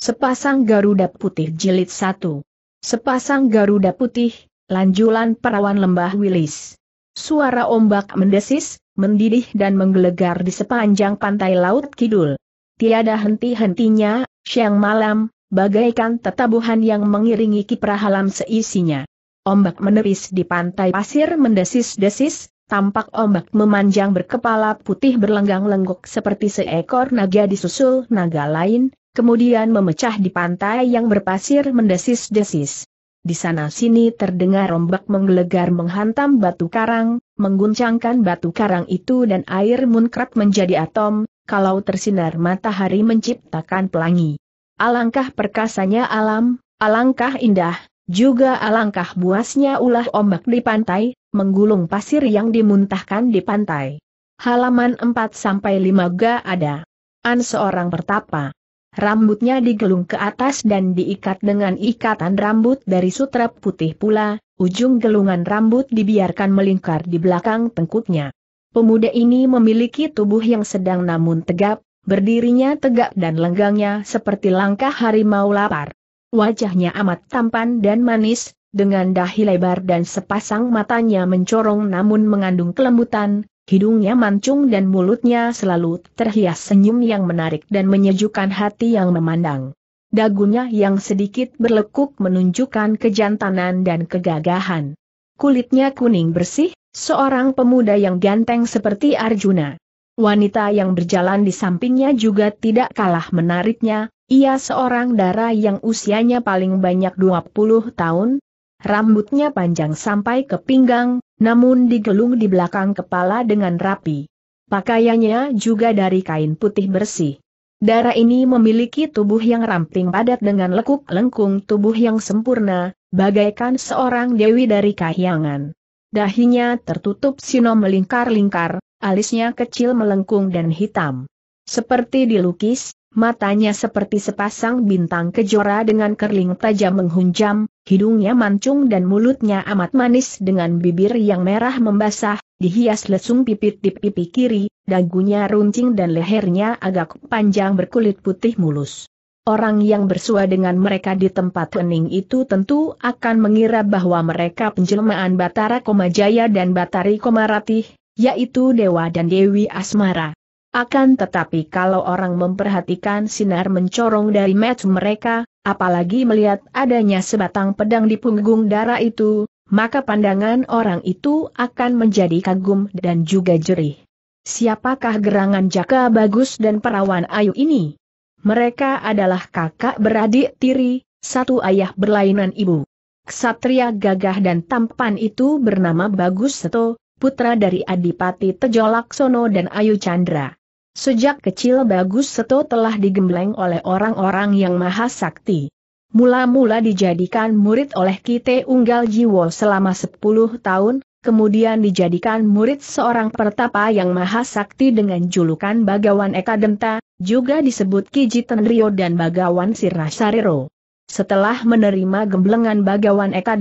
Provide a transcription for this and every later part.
Sepasang Garuda Putih Jilid 1 Sepasang Garuda Putih, Lanjulan Perawan Lembah Wilis Suara ombak mendesis, mendidih dan menggelegar di sepanjang pantai Laut Kidul. Tiada henti-hentinya, siang malam, bagaikan tetabuhan yang mengiringi kiprah alam seisinya. Ombak meneris di pantai pasir mendesis-desis, tampak ombak memanjang berkepala putih berlenggang-lenggok seperti seekor naga disusul naga lain, kemudian memecah di pantai yang berpasir mendesis-desis. Di sana-sini terdengar rombak menggelegar menghantam batu karang, mengguncangkan batu karang itu dan air munkrat menjadi atom, kalau tersinar matahari menciptakan pelangi. Alangkah perkasanya alam, alangkah indah, juga alangkah buasnya ulah ombak di pantai, menggulung pasir yang dimuntahkan di pantai. Halaman 4-5 ga ada. An seorang pertapa rambutnya digelung ke atas dan diikat dengan ikatan rambut dari sutra putih pula, ujung gelungan rambut dibiarkan melingkar di belakang tengkuknya. Pemuda ini memiliki tubuh yang sedang namun tegap, berdirinya tegak dan lenggangnya seperti langkah harimau lapar. Wajahnya amat tampan dan manis, dengan dahi lebar dan sepasang matanya mencorong namun mengandung kelembutan, hidungnya mancung dan mulutnya selalu terhias senyum yang menarik dan menyejukkan hati yang memandang. Dagunya yang sedikit berlekuk menunjukkan kejantanan dan kegagahan. Kulitnya kuning bersih, seorang pemuda yang ganteng seperti Arjuna. Wanita yang berjalan di sampingnya juga tidak kalah menariknya, ia seorang dara yang usianya paling banyak 20 tahun, rambutnya panjang sampai ke pinggang, namun digelung di belakang kepala dengan rapi. Pakaiannya juga dari kain putih bersih. Darah ini memiliki tubuh yang ramping padat dengan lekuk lengkung tubuh yang sempurna, bagaikan seorang dewi dari kahyangan. Dahinya tertutup sino melingkar-lingkar, alisnya kecil melengkung dan hitam. Seperti dilukis, matanya seperti sepasang bintang kejora dengan kerling tajam menghunjam, hidungnya mancung dan mulutnya amat manis dengan bibir yang merah membasah, dihias lesung pipit di pipi kiri, dagunya runcing dan lehernya agak panjang berkulit putih mulus. Orang yang bersua dengan mereka di tempat hening itu tentu akan mengira bahwa mereka penjelmaan Batara Komajaya dan Batari Komaratih, yaitu Dewa dan Dewi Asmara. Akan tetapi kalau orang memperhatikan sinar mencorong dari match mereka, apalagi melihat adanya sebatang pedang di punggung darah itu, maka pandangan orang itu akan menjadi kagum dan juga jerih. Siapakah gerangan jaka bagus dan perawan ayu ini? Mereka adalah kakak beradik tiri, satu ayah berlainan ibu. Ksatria gagah dan tampan itu bernama Bagus Seto, putra dari Adipati Tejolaksono dan Ayu Chandra. Sejak kecil Bagus Seto telah digembleng oleh orang-orang yang maha sakti. Mula-mula dijadikan murid oleh Kite Unggal Jiwo selama 10 tahun, kemudian dijadikan murid seorang pertapa yang maha sakti dengan julukan Bagawan Eka juga disebut Kiji rio dan Bagawan Sirasariro. Setelah menerima gemblengan Bagawan Eka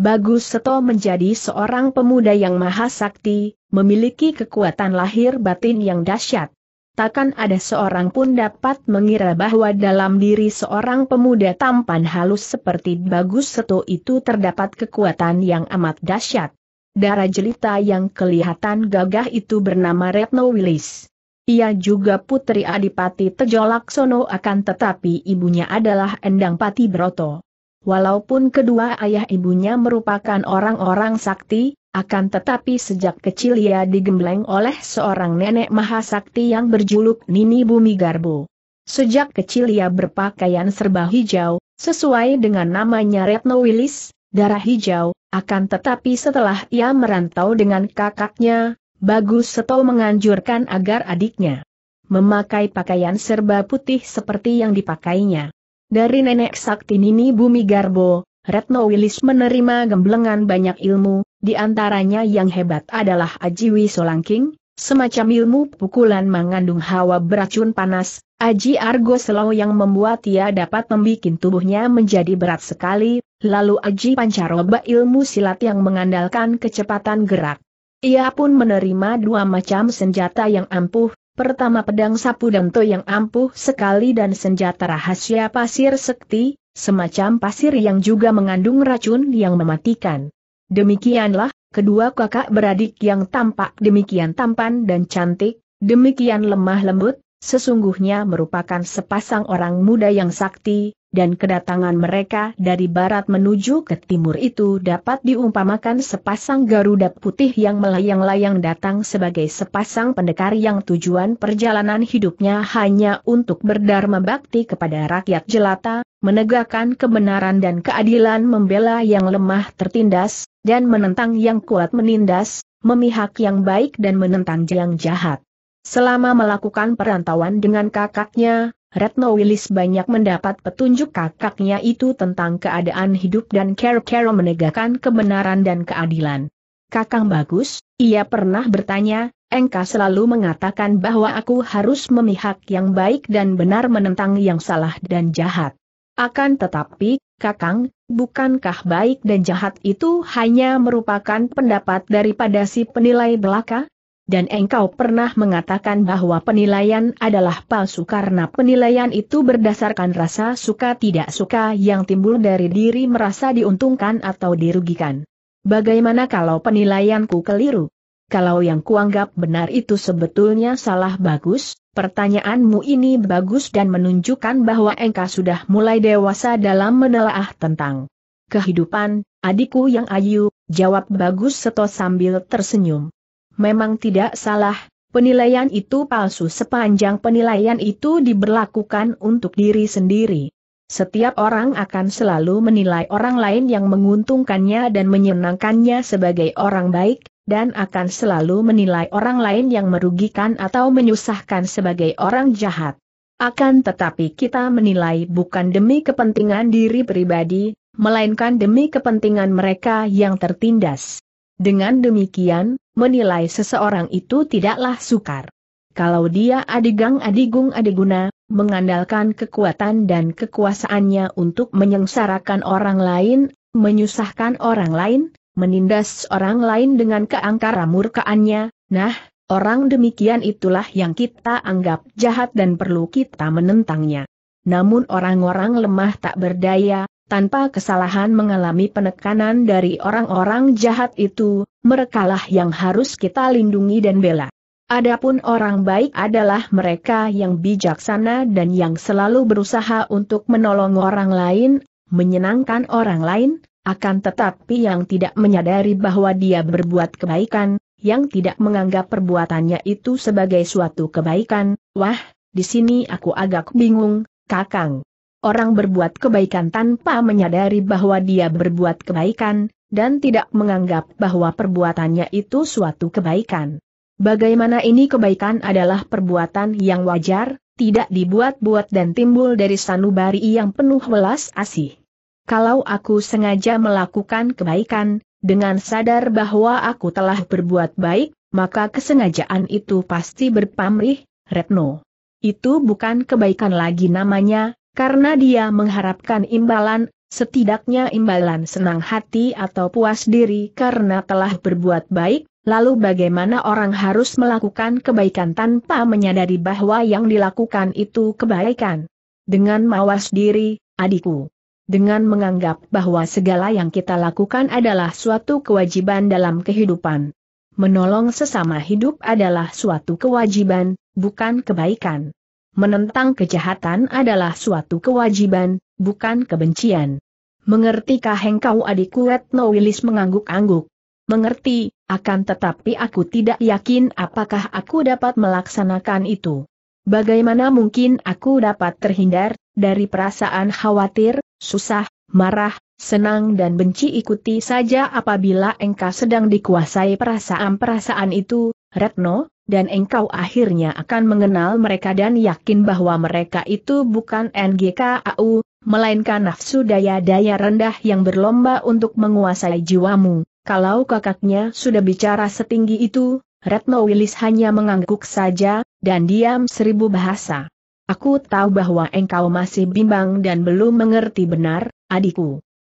Bagus Seto menjadi seorang pemuda yang maha sakti, memiliki kekuatan lahir batin yang dahsyat. Takkan ada seorang pun dapat mengira bahwa dalam diri seorang pemuda tampan halus seperti Bagus Seto itu terdapat kekuatan yang amat dahsyat. Darah jelita yang kelihatan gagah itu bernama Retno Willis. Ia juga putri Adipati Tejolaksono akan tetapi ibunya adalah Endang Pati Broto. Walaupun kedua ayah ibunya merupakan orang-orang sakti, akan tetapi sejak kecil ia digembleng oleh seorang nenek mahasakti yang berjuluk Nini Bumi Garbo. Sejak kecil ia berpakaian serba hijau, sesuai dengan namanya Retno Willis, darah hijau, akan tetapi setelah ia merantau dengan kakaknya, Bagus Seto menganjurkan agar adiknya memakai pakaian serba putih seperti yang dipakainya. Dari nenek sakti Nini Bumi Garbo, Retno Wilis menerima gemblengan banyak ilmu, di antaranya yang hebat adalah Ajiwi Solangking, semacam ilmu pukulan mengandung hawa beracun panas, Aji Argo Selau yang membuat ia dapat membuat tubuhnya menjadi berat sekali, lalu Aji Pancaroba ilmu silat yang mengandalkan kecepatan gerak. Ia pun menerima dua macam senjata yang ampuh, Pertama pedang sapu danto yang ampuh sekali dan senjata rahasia pasir sekti, semacam pasir yang juga mengandung racun yang mematikan. Demikianlah, kedua kakak beradik yang tampak demikian tampan dan cantik, demikian lemah lembut, sesungguhnya merupakan sepasang orang muda yang sakti, dan kedatangan mereka dari barat menuju ke timur itu dapat diumpamakan sepasang Garuda putih yang melayang-layang datang sebagai sepasang pendekar yang tujuan perjalanan hidupnya hanya untuk berdharma bakti kepada rakyat jelata, menegakkan kebenaran dan keadilan membela yang lemah tertindas, dan menentang yang kuat menindas, memihak yang baik dan menentang yang jahat. Selama melakukan perantauan dengan kakaknya, Retno Willis banyak mendapat petunjuk kakaknya itu tentang keadaan hidup dan care-care menegakkan kebenaran dan keadilan. Kakang bagus, ia pernah bertanya, Engka selalu mengatakan bahwa aku harus memihak yang baik dan benar menentang yang salah dan jahat. Akan tetapi, Kakang, bukankah baik dan jahat itu hanya merupakan pendapat daripada si penilai belaka? dan engkau pernah mengatakan bahwa penilaian adalah palsu karena penilaian itu berdasarkan rasa suka tidak suka yang timbul dari diri merasa diuntungkan atau dirugikan. Bagaimana kalau penilaianku keliru? Kalau yang kuanggap benar itu sebetulnya salah bagus, pertanyaanmu ini bagus dan menunjukkan bahwa engkau sudah mulai dewasa dalam menelaah tentang kehidupan, adikku yang ayu, jawab bagus seto sambil tersenyum. Memang tidak salah, penilaian itu palsu sepanjang penilaian itu diberlakukan untuk diri sendiri. Setiap orang akan selalu menilai orang lain yang menguntungkannya dan menyenangkannya sebagai orang baik, dan akan selalu menilai orang lain yang merugikan atau menyusahkan sebagai orang jahat. Akan tetapi kita menilai bukan demi kepentingan diri pribadi, melainkan demi kepentingan mereka yang tertindas. Dengan demikian, menilai seseorang itu tidaklah sukar. Kalau dia adigang adigung adiguna, mengandalkan kekuatan dan kekuasaannya untuk menyengsarakan orang lain, menyusahkan orang lain, menindas orang lain dengan keangkara murkaannya, nah, orang demikian itulah yang kita anggap jahat dan perlu kita menentangnya. Namun orang-orang lemah tak berdaya, tanpa kesalahan mengalami penekanan dari orang-orang jahat itu, merekalah yang harus kita lindungi dan bela. Adapun orang baik adalah mereka yang bijaksana dan yang selalu berusaha untuk menolong orang lain, menyenangkan orang lain, akan tetapi yang tidak menyadari bahwa dia berbuat kebaikan, yang tidak menganggap perbuatannya itu sebagai suatu kebaikan. Wah, di sini aku agak bingung, Kakang orang berbuat kebaikan tanpa menyadari bahwa dia berbuat kebaikan, dan tidak menganggap bahwa perbuatannya itu suatu kebaikan. Bagaimana ini kebaikan adalah perbuatan yang wajar, tidak dibuat-buat dan timbul dari sanubari yang penuh welas asih. Kalau aku sengaja melakukan kebaikan, dengan sadar bahwa aku telah berbuat baik, maka kesengajaan itu pasti berpamrih, Retno. Itu bukan kebaikan lagi namanya, karena dia mengharapkan imbalan, setidaknya imbalan senang hati atau puas diri karena telah berbuat baik, lalu bagaimana orang harus melakukan kebaikan tanpa menyadari bahwa yang dilakukan itu kebaikan. Dengan mawas diri, adikku. Dengan menganggap bahwa segala yang kita lakukan adalah suatu kewajiban dalam kehidupan. Menolong sesama hidup adalah suatu kewajiban, bukan kebaikan menentang kejahatan adalah suatu kewajiban, bukan kebencian. Mengertikah engkau adikku Retno Wilis mengangguk-angguk? Mengerti, akan tetapi aku tidak yakin apakah aku dapat melaksanakan itu. Bagaimana mungkin aku dapat terhindar dari perasaan khawatir, susah, marah, senang dan benci ikuti saja apabila engkau sedang dikuasai perasaan-perasaan itu, Retno, dan engkau akhirnya akan mengenal mereka dan yakin bahwa mereka itu bukan NGKAU, melainkan nafsu daya-daya rendah yang berlomba untuk menguasai jiwamu. Kalau kakaknya sudah bicara setinggi itu, Retno Wilis hanya mengangguk saja, dan diam seribu bahasa. Aku tahu bahwa engkau masih bimbang dan belum mengerti benar, adikku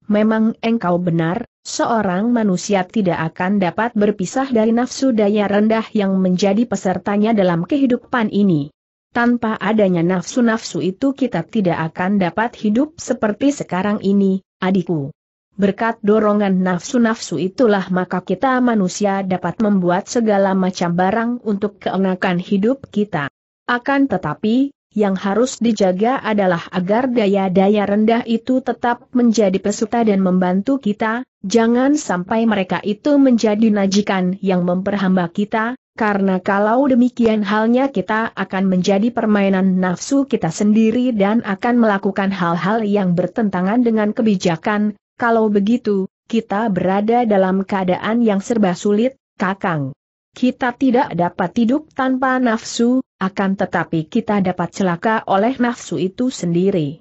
memang engkau benar, seorang manusia tidak akan dapat berpisah dari nafsu daya rendah yang menjadi pesertanya dalam kehidupan ini. Tanpa adanya nafsu-nafsu itu kita tidak akan dapat hidup seperti sekarang ini, adikku. Berkat dorongan nafsu-nafsu itulah maka kita manusia dapat membuat segala macam barang untuk keenakan hidup kita. Akan tetapi, yang harus dijaga adalah agar daya-daya rendah itu tetap menjadi peserta dan membantu kita, jangan sampai mereka itu menjadi najikan yang memperhamba kita, karena kalau demikian halnya kita akan menjadi permainan nafsu kita sendiri dan akan melakukan hal-hal yang bertentangan dengan kebijakan, kalau begitu, kita berada dalam keadaan yang serba sulit, Kakang. Kita tidak dapat hidup tanpa nafsu, akan tetapi kita dapat celaka oleh nafsu itu sendiri.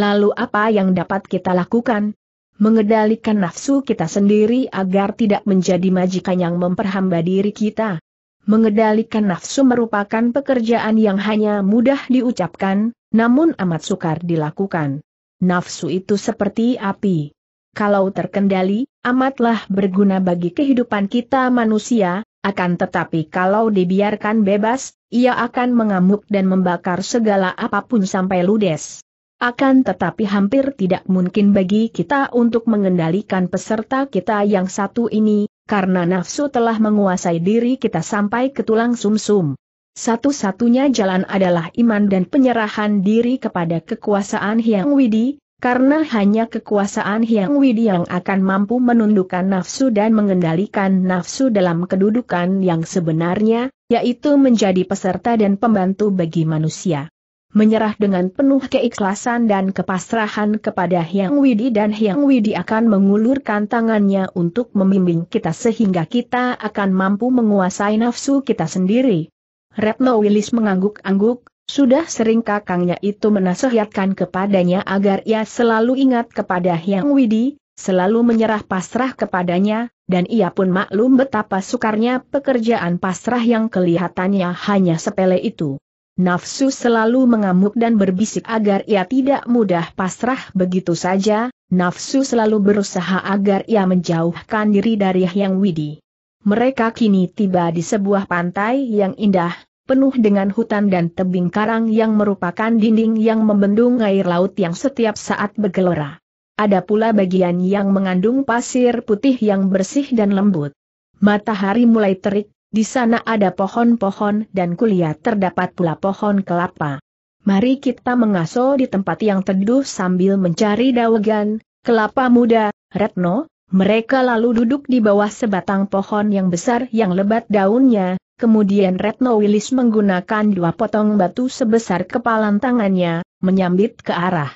Lalu apa yang dapat kita lakukan? Mengendalikan nafsu kita sendiri agar tidak menjadi majikan yang memperhamba diri kita. Mengendalikan nafsu merupakan pekerjaan yang hanya mudah diucapkan, namun amat sukar dilakukan. Nafsu itu seperti api. Kalau terkendali, amatlah berguna bagi kehidupan kita manusia, akan tetapi kalau dibiarkan bebas, ia akan mengamuk dan membakar segala apapun sampai ludes. Akan tetapi hampir tidak mungkin bagi kita untuk mengendalikan peserta kita yang satu ini, karena nafsu telah menguasai diri kita sampai ke tulang sumsum. Satu-satunya jalan adalah iman dan penyerahan diri kepada kekuasaan Hyang Widi, karena hanya kekuasaan Hyang Widi yang akan mampu menundukkan nafsu dan mengendalikan nafsu dalam kedudukan yang sebenarnya, yaitu menjadi peserta dan pembantu bagi manusia. Menyerah dengan penuh keikhlasan dan kepasrahan kepada Hyang Widi dan Hyang Widi akan mengulurkan tangannya untuk membimbing kita sehingga kita akan mampu menguasai nafsu kita sendiri. Retno Willis mengangguk-angguk, sudah sering kakangnya itu menasehatkan kepadanya agar ia selalu ingat kepada Hyang Widi, selalu menyerah pasrah kepadanya, dan ia pun maklum betapa sukarnya pekerjaan pasrah yang kelihatannya hanya sepele itu. Nafsu selalu mengamuk dan berbisik agar ia tidak mudah pasrah begitu saja, nafsu selalu berusaha agar ia menjauhkan diri dari Hyang Widi. Mereka kini tiba di sebuah pantai yang indah, penuh dengan hutan dan tebing karang yang merupakan dinding yang membendung air laut yang setiap saat bergelora. Ada pula bagian yang mengandung pasir putih yang bersih dan lembut. Matahari mulai terik, di sana ada pohon-pohon dan kuliah terdapat pula pohon kelapa. Mari kita mengaso di tempat yang teduh sambil mencari dawegan, kelapa muda, retno, mereka lalu duduk di bawah sebatang pohon yang besar yang lebat daunnya, Kemudian Retno Wilis menggunakan dua potong batu sebesar kepalan tangannya, menyambit ke arah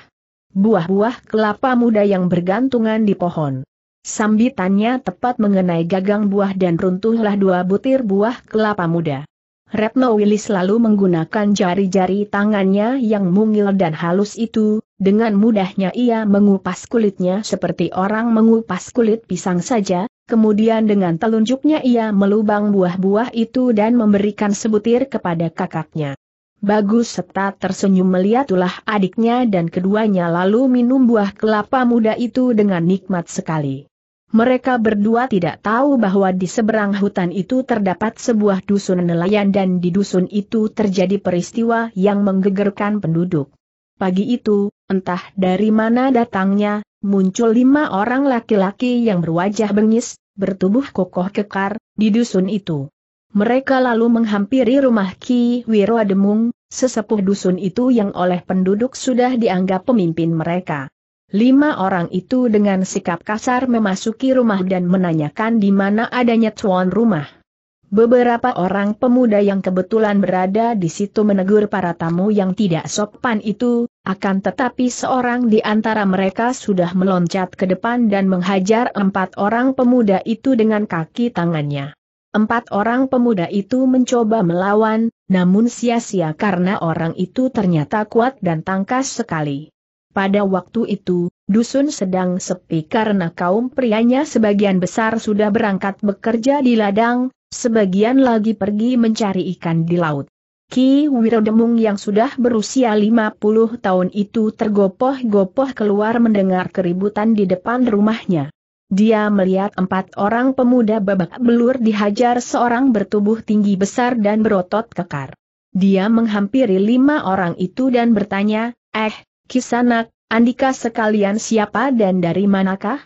buah-buah kelapa muda yang bergantungan di pohon. Sambitannya tepat mengenai gagang buah dan runtuhlah dua butir buah kelapa muda. Retno Wilis lalu menggunakan jari-jari tangannya yang mungil dan halus itu, dengan mudahnya ia mengupas kulitnya seperti orang mengupas kulit pisang saja, Kemudian dengan telunjuknya ia melubang buah-buah itu dan memberikan sebutir kepada kakaknya. Bagus serta tersenyum melihat ulah adiknya dan keduanya lalu minum buah kelapa muda itu dengan nikmat sekali. Mereka berdua tidak tahu bahwa di seberang hutan itu terdapat sebuah dusun nelayan dan di dusun itu terjadi peristiwa yang menggegerkan penduduk. Pagi itu, entah dari mana datangnya, muncul lima orang laki-laki yang berwajah bengis, bertubuh kokoh kekar, di dusun itu. Mereka lalu menghampiri rumah Ki Wiro Demung, sesepuh dusun itu yang oleh penduduk sudah dianggap pemimpin mereka. Lima orang itu dengan sikap kasar memasuki rumah dan menanyakan di mana adanya tuan rumah. Beberapa orang pemuda yang kebetulan berada di situ menegur para tamu yang tidak sopan itu, akan tetapi seorang di antara mereka sudah meloncat ke depan dan menghajar empat orang pemuda itu dengan kaki tangannya. Empat orang pemuda itu mencoba melawan, namun sia-sia karena orang itu ternyata kuat dan tangkas sekali. Pada waktu itu, Dusun sedang sepi karena kaum prianya sebagian besar sudah berangkat bekerja di ladang, sebagian lagi pergi mencari ikan di laut. Ki Wirodemung yang sudah berusia 50 tahun itu tergopoh-gopoh keluar mendengar keributan di depan rumahnya. Dia melihat empat orang pemuda babak belur dihajar seorang bertubuh tinggi besar dan berotot kekar. Dia menghampiri lima orang itu dan bertanya, Eh, Kisanak, Andika sekalian siapa dan dari manakah?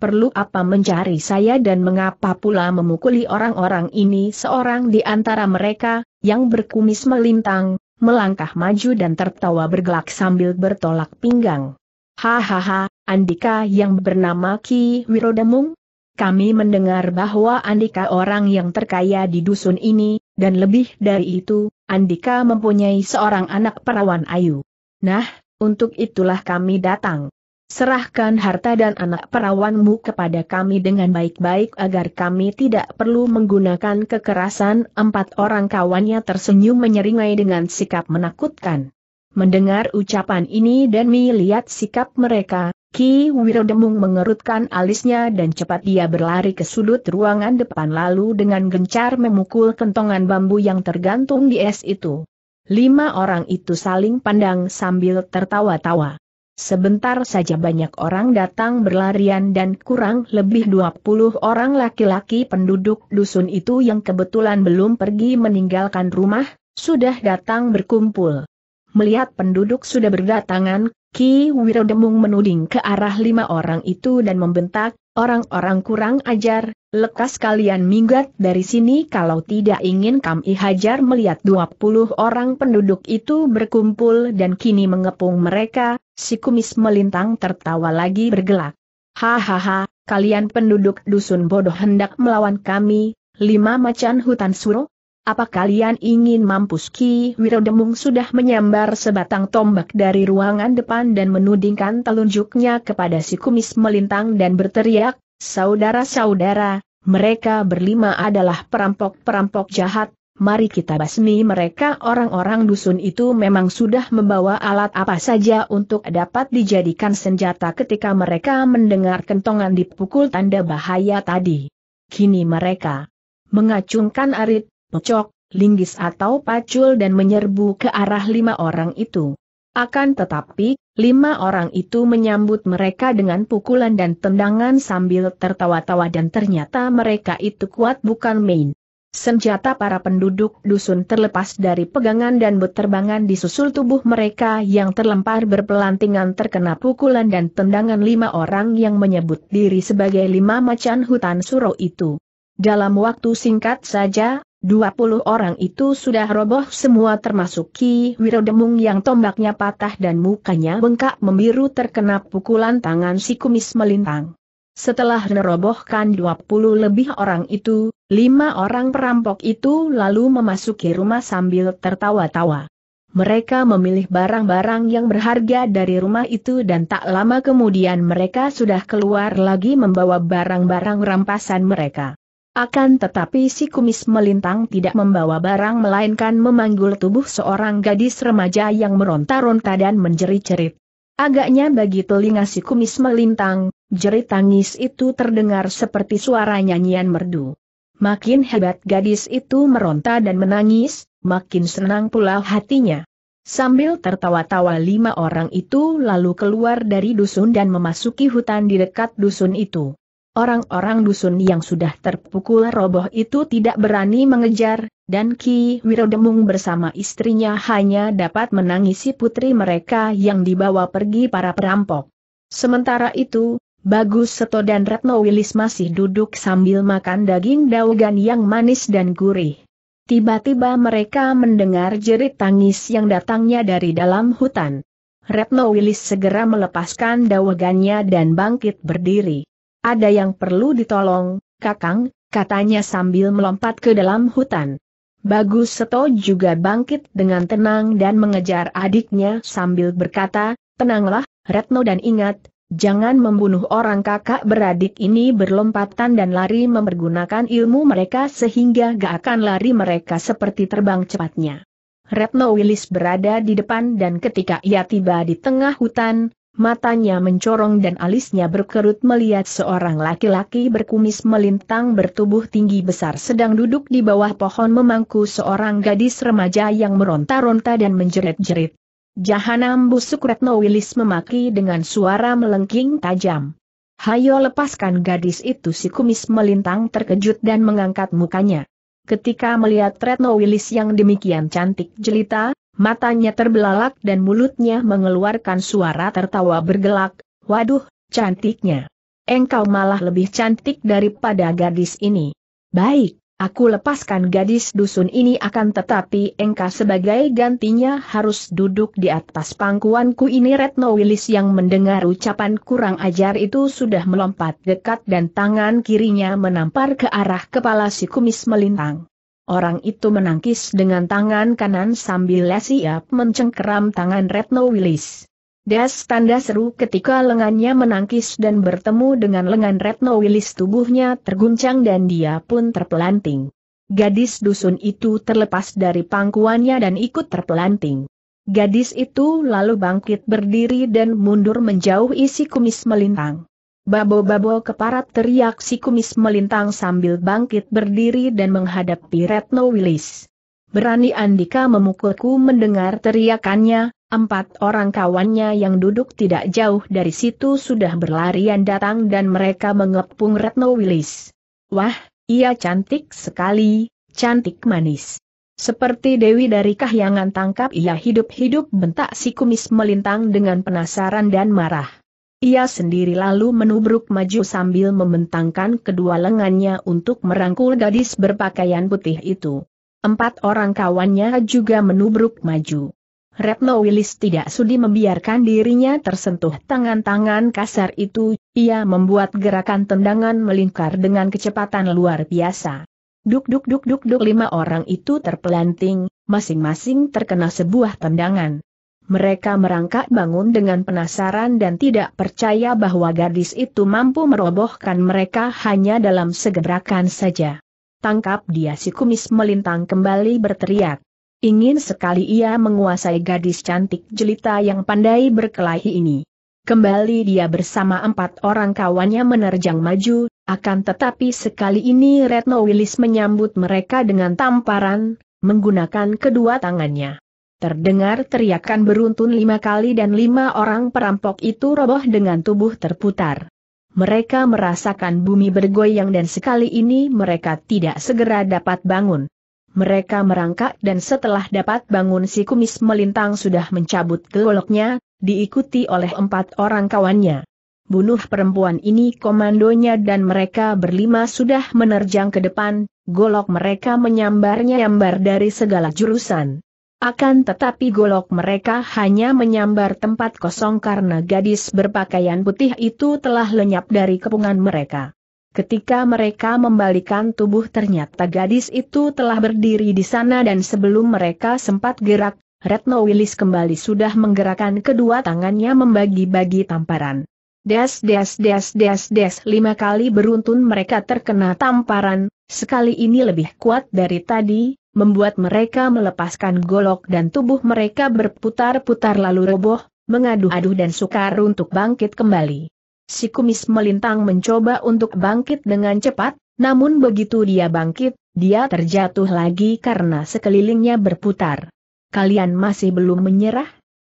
perlu apa mencari saya dan mengapa pula memukuli orang-orang ini seorang di antara mereka, yang berkumis melintang, melangkah maju dan tertawa bergelak sambil bertolak pinggang. Hahaha, Andika yang bernama Ki Wirodamung? Kami mendengar bahwa Andika orang yang terkaya di dusun ini, dan lebih dari itu, Andika mempunyai seorang anak perawan Ayu. Nah, untuk itulah kami datang. Serahkan harta dan anak perawanmu kepada kami dengan baik-baik agar kami tidak perlu menggunakan kekerasan. Empat orang kawannya tersenyum menyeringai dengan sikap menakutkan. Mendengar ucapan ini dan melihat sikap mereka, Ki Wirodemung mengerutkan alisnya dan cepat dia berlari ke sudut ruangan depan lalu dengan gencar memukul kentongan bambu yang tergantung di es itu. Lima orang itu saling pandang sambil tertawa-tawa. Sebentar saja banyak orang datang berlarian dan kurang lebih 20 orang laki-laki penduduk dusun itu yang kebetulan belum pergi meninggalkan rumah, sudah datang berkumpul. Melihat penduduk sudah berdatangan, Ki Wirodemung menuding ke arah lima orang itu dan membentak, Orang-orang kurang ajar, lekas kalian minggat dari sini kalau tidak ingin kami hajar melihat 20 orang penduduk itu berkumpul dan kini mengepung mereka, si kumis melintang tertawa lagi bergelak. Hahaha, kalian penduduk dusun bodoh hendak melawan kami, lima macan hutan suruh, apa kalian ingin mampus Ki Wirodemung sudah menyambar sebatang tombak dari ruangan depan dan menudingkan telunjuknya kepada si kumis melintang dan berteriak, Saudara-saudara, mereka berlima adalah perampok-perampok jahat, mari kita basmi mereka orang-orang dusun itu memang sudah membawa alat apa saja untuk dapat dijadikan senjata ketika mereka mendengar kentongan dipukul tanda bahaya tadi. Kini mereka mengacungkan arit pecok, linggis atau pacul dan menyerbu ke arah lima orang itu. Akan tetapi, lima orang itu menyambut mereka dengan pukulan dan tendangan sambil tertawa-tawa dan ternyata mereka itu kuat bukan main. Senjata para penduduk dusun terlepas dari pegangan dan beterbangan di susul tubuh mereka yang terlempar berpelantingan terkena pukulan dan tendangan lima orang yang menyebut diri sebagai lima macan hutan suro itu. Dalam waktu singkat saja, 20 orang itu sudah roboh semua termasuk Ki Wirodemung yang tombaknya patah dan mukanya bengkak membiru terkena pukulan tangan si kumis melintang. Setelah dua puluh lebih orang itu, lima orang perampok itu lalu memasuki rumah sambil tertawa-tawa. Mereka memilih barang-barang yang berharga dari rumah itu dan tak lama kemudian mereka sudah keluar lagi membawa barang-barang rampasan mereka. Akan tetapi si kumis melintang tidak membawa barang melainkan memanggul tubuh seorang gadis remaja yang meronta-ronta dan menjerit-jerit. Agaknya bagi telinga si kumis melintang, jerit tangis itu terdengar seperti suara nyanyian merdu. Makin hebat gadis itu meronta dan menangis, makin senang pula hatinya. Sambil tertawa-tawa lima orang itu lalu keluar dari dusun dan memasuki hutan di dekat dusun itu. Orang-orang dusun yang sudah terpukul roboh itu tidak berani mengejar, dan Ki Wirodemung bersama istrinya hanya dapat menangisi putri mereka yang dibawa pergi para perampok. Sementara itu, Bagus Seto dan Retno Wilis masih duduk sambil makan daging daugan yang manis dan gurih. Tiba-tiba mereka mendengar jerit tangis yang datangnya dari dalam hutan. Retno Wilis segera melepaskan daugannya dan bangkit berdiri. Ada yang perlu ditolong, kakang, katanya sambil melompat ke dalam hutan. Bagus Seto juga bangkit dengan tenang dan mengejar adiknya sambil berkata, tenanglah, Retno dan ingat, jangan membunuh orang kakak beradik ini berlompatan dan lari mempergunakan ilmu mereka sehingga gak akan lari mereka seperti terbang cepatnya. Retno Willis berada di depan dan ketika ia tiba di tengah hutan, Matanya mencorong dan alisnya berkerut melihat seorang laki-laki berkumis melintang bertubuh tinggi besar sedang duduk di bawah pohon memangku seorang gadis remaja yang meronta-ronta dan menjerit-jerit. Jahanam busuk Retno Wilis memaki dengan suara melengking tajam. Hayo lepaskan gadis itu si kumis melintang terkejut dan mengangkat mukanya. Ketika melihat Retno Wilis yang demikian cantik jelita, matanya terbelalak dan mulutnya mengeluarkan suara tertawa bergelak, waduh, cantiknya. Engkau malah lebih cantik daripada gadis ini. Baik, aku lepaskan gadis dusun ini akan tetapi engkau sebagai gantinya harus duduk di atas pangkuanku ini Retno Wilis yang mendengar ucapan kurang ajar itu sudah melompat dekat dan tangan kirinya menampar ke arah kepala si kumis melintang. Orang itu menangkis dengan tangan kanan sambil siap mencengkeram tangan Retno Wilis. Das tanda seru ketika lengannya menangkis dan bertemu dengan lengan Retno Wilis tubuhnya terguncang dan dia pun terpelanting. Gadis dusun itu terlepas dari pangkuannya dan ikut terpelanting. Gadis itu lalu bangkit berdiri dan mundur menjauh isi kumis melintang. Babo-babo keparat teriak si kumis melintang sambil bangkit berdiri dan menghadapi Retno Wilis. Berani Andika memukulku mendengar teriakannya, empat orang kawannya yang duduk tidak jauh dari situ sudah berlarian datang dan mereka mengepung Retno Wilis. Wah, ia cantik sekali, cantik manis. Seperti Dewi dari Kahyangan tangkap ia hidup-hidup bentak si kumis melintang dengan penasaran dan marah. Ia sendiri lalu menubruk maju sambil membentangkan kedua lengannya untuk merangkul gadis berpakaian putih itu. Empat orang kawannya juga menubruk maju. Retno Willis tidak sudi membiarkan dirinya tersentuh tangan-tangan kasar itu, ia membuat gerakan tendangan melingkar dengan kecepatan luar biasa. Duk duk duk duk duk lima orang itu terpelanting, masing-masing terkena sebuah tendangan mereka merangkak bangun dengan penasaran dan tidak percaya bahwa gadis itu mampu merobohkan mereka hanya dalam segerakan saja. Tangkap dia si kumis melintang kembali berteriak. Ingin sekali ia menguasai gadis cantik jelita yang pandai berkelahi ini. Kembali dia bersama empat orang kawannya menerjang maju, akan tetapi sekali ini Retno Willis menyambut mereka dengan tamparan, menggunakan kedua tangannya. Terdengar teriakan beruntun lima kali dan lima orang perampok itu roboh dengan tubuh terputar. Mereka merasakan bumi bergoyang dan sekali ini mereka tidak segera dapat bangun. Mereka merangkak dan setelah dapat bangun si kumis melintang sudah mencabut goloknya, diikuti oleh empat orang kawannya. Bunuh perempuan ini komandonya dan mereka berlima sudah menerjang ke depan, golok mereka menyambarnya nyambar dari segala jurusan. Akan tetapi golok mereka hanya menyambar tempat kosong karena gadis berpakaian putih itu telah lenyap dari kepungan mereka. Ketika mereka membalikan tubuh ternyata gadis itu telah berdiri di sana dan sebelum mereka sempat gerak, Retno Willis kembali sudah menggerakkan kedua tangannya membagi-bagi tamparan. Des des des des des lima kali beruntun mereka terkena tamparan, sekali ini lebih kuat dari tadi, membuat mereka melepaskan golok dan tubuh mereka berputar-putar lalu roboh, mengadu-adu dan sukar untuk bangkit kembali. Si kumis melintang mencoba untuk bangkit dengan cepat, namun begitu dia bangkit, dia terjatuh lagi karena sekelilingnya berputar. Kalian masih belum menyerah?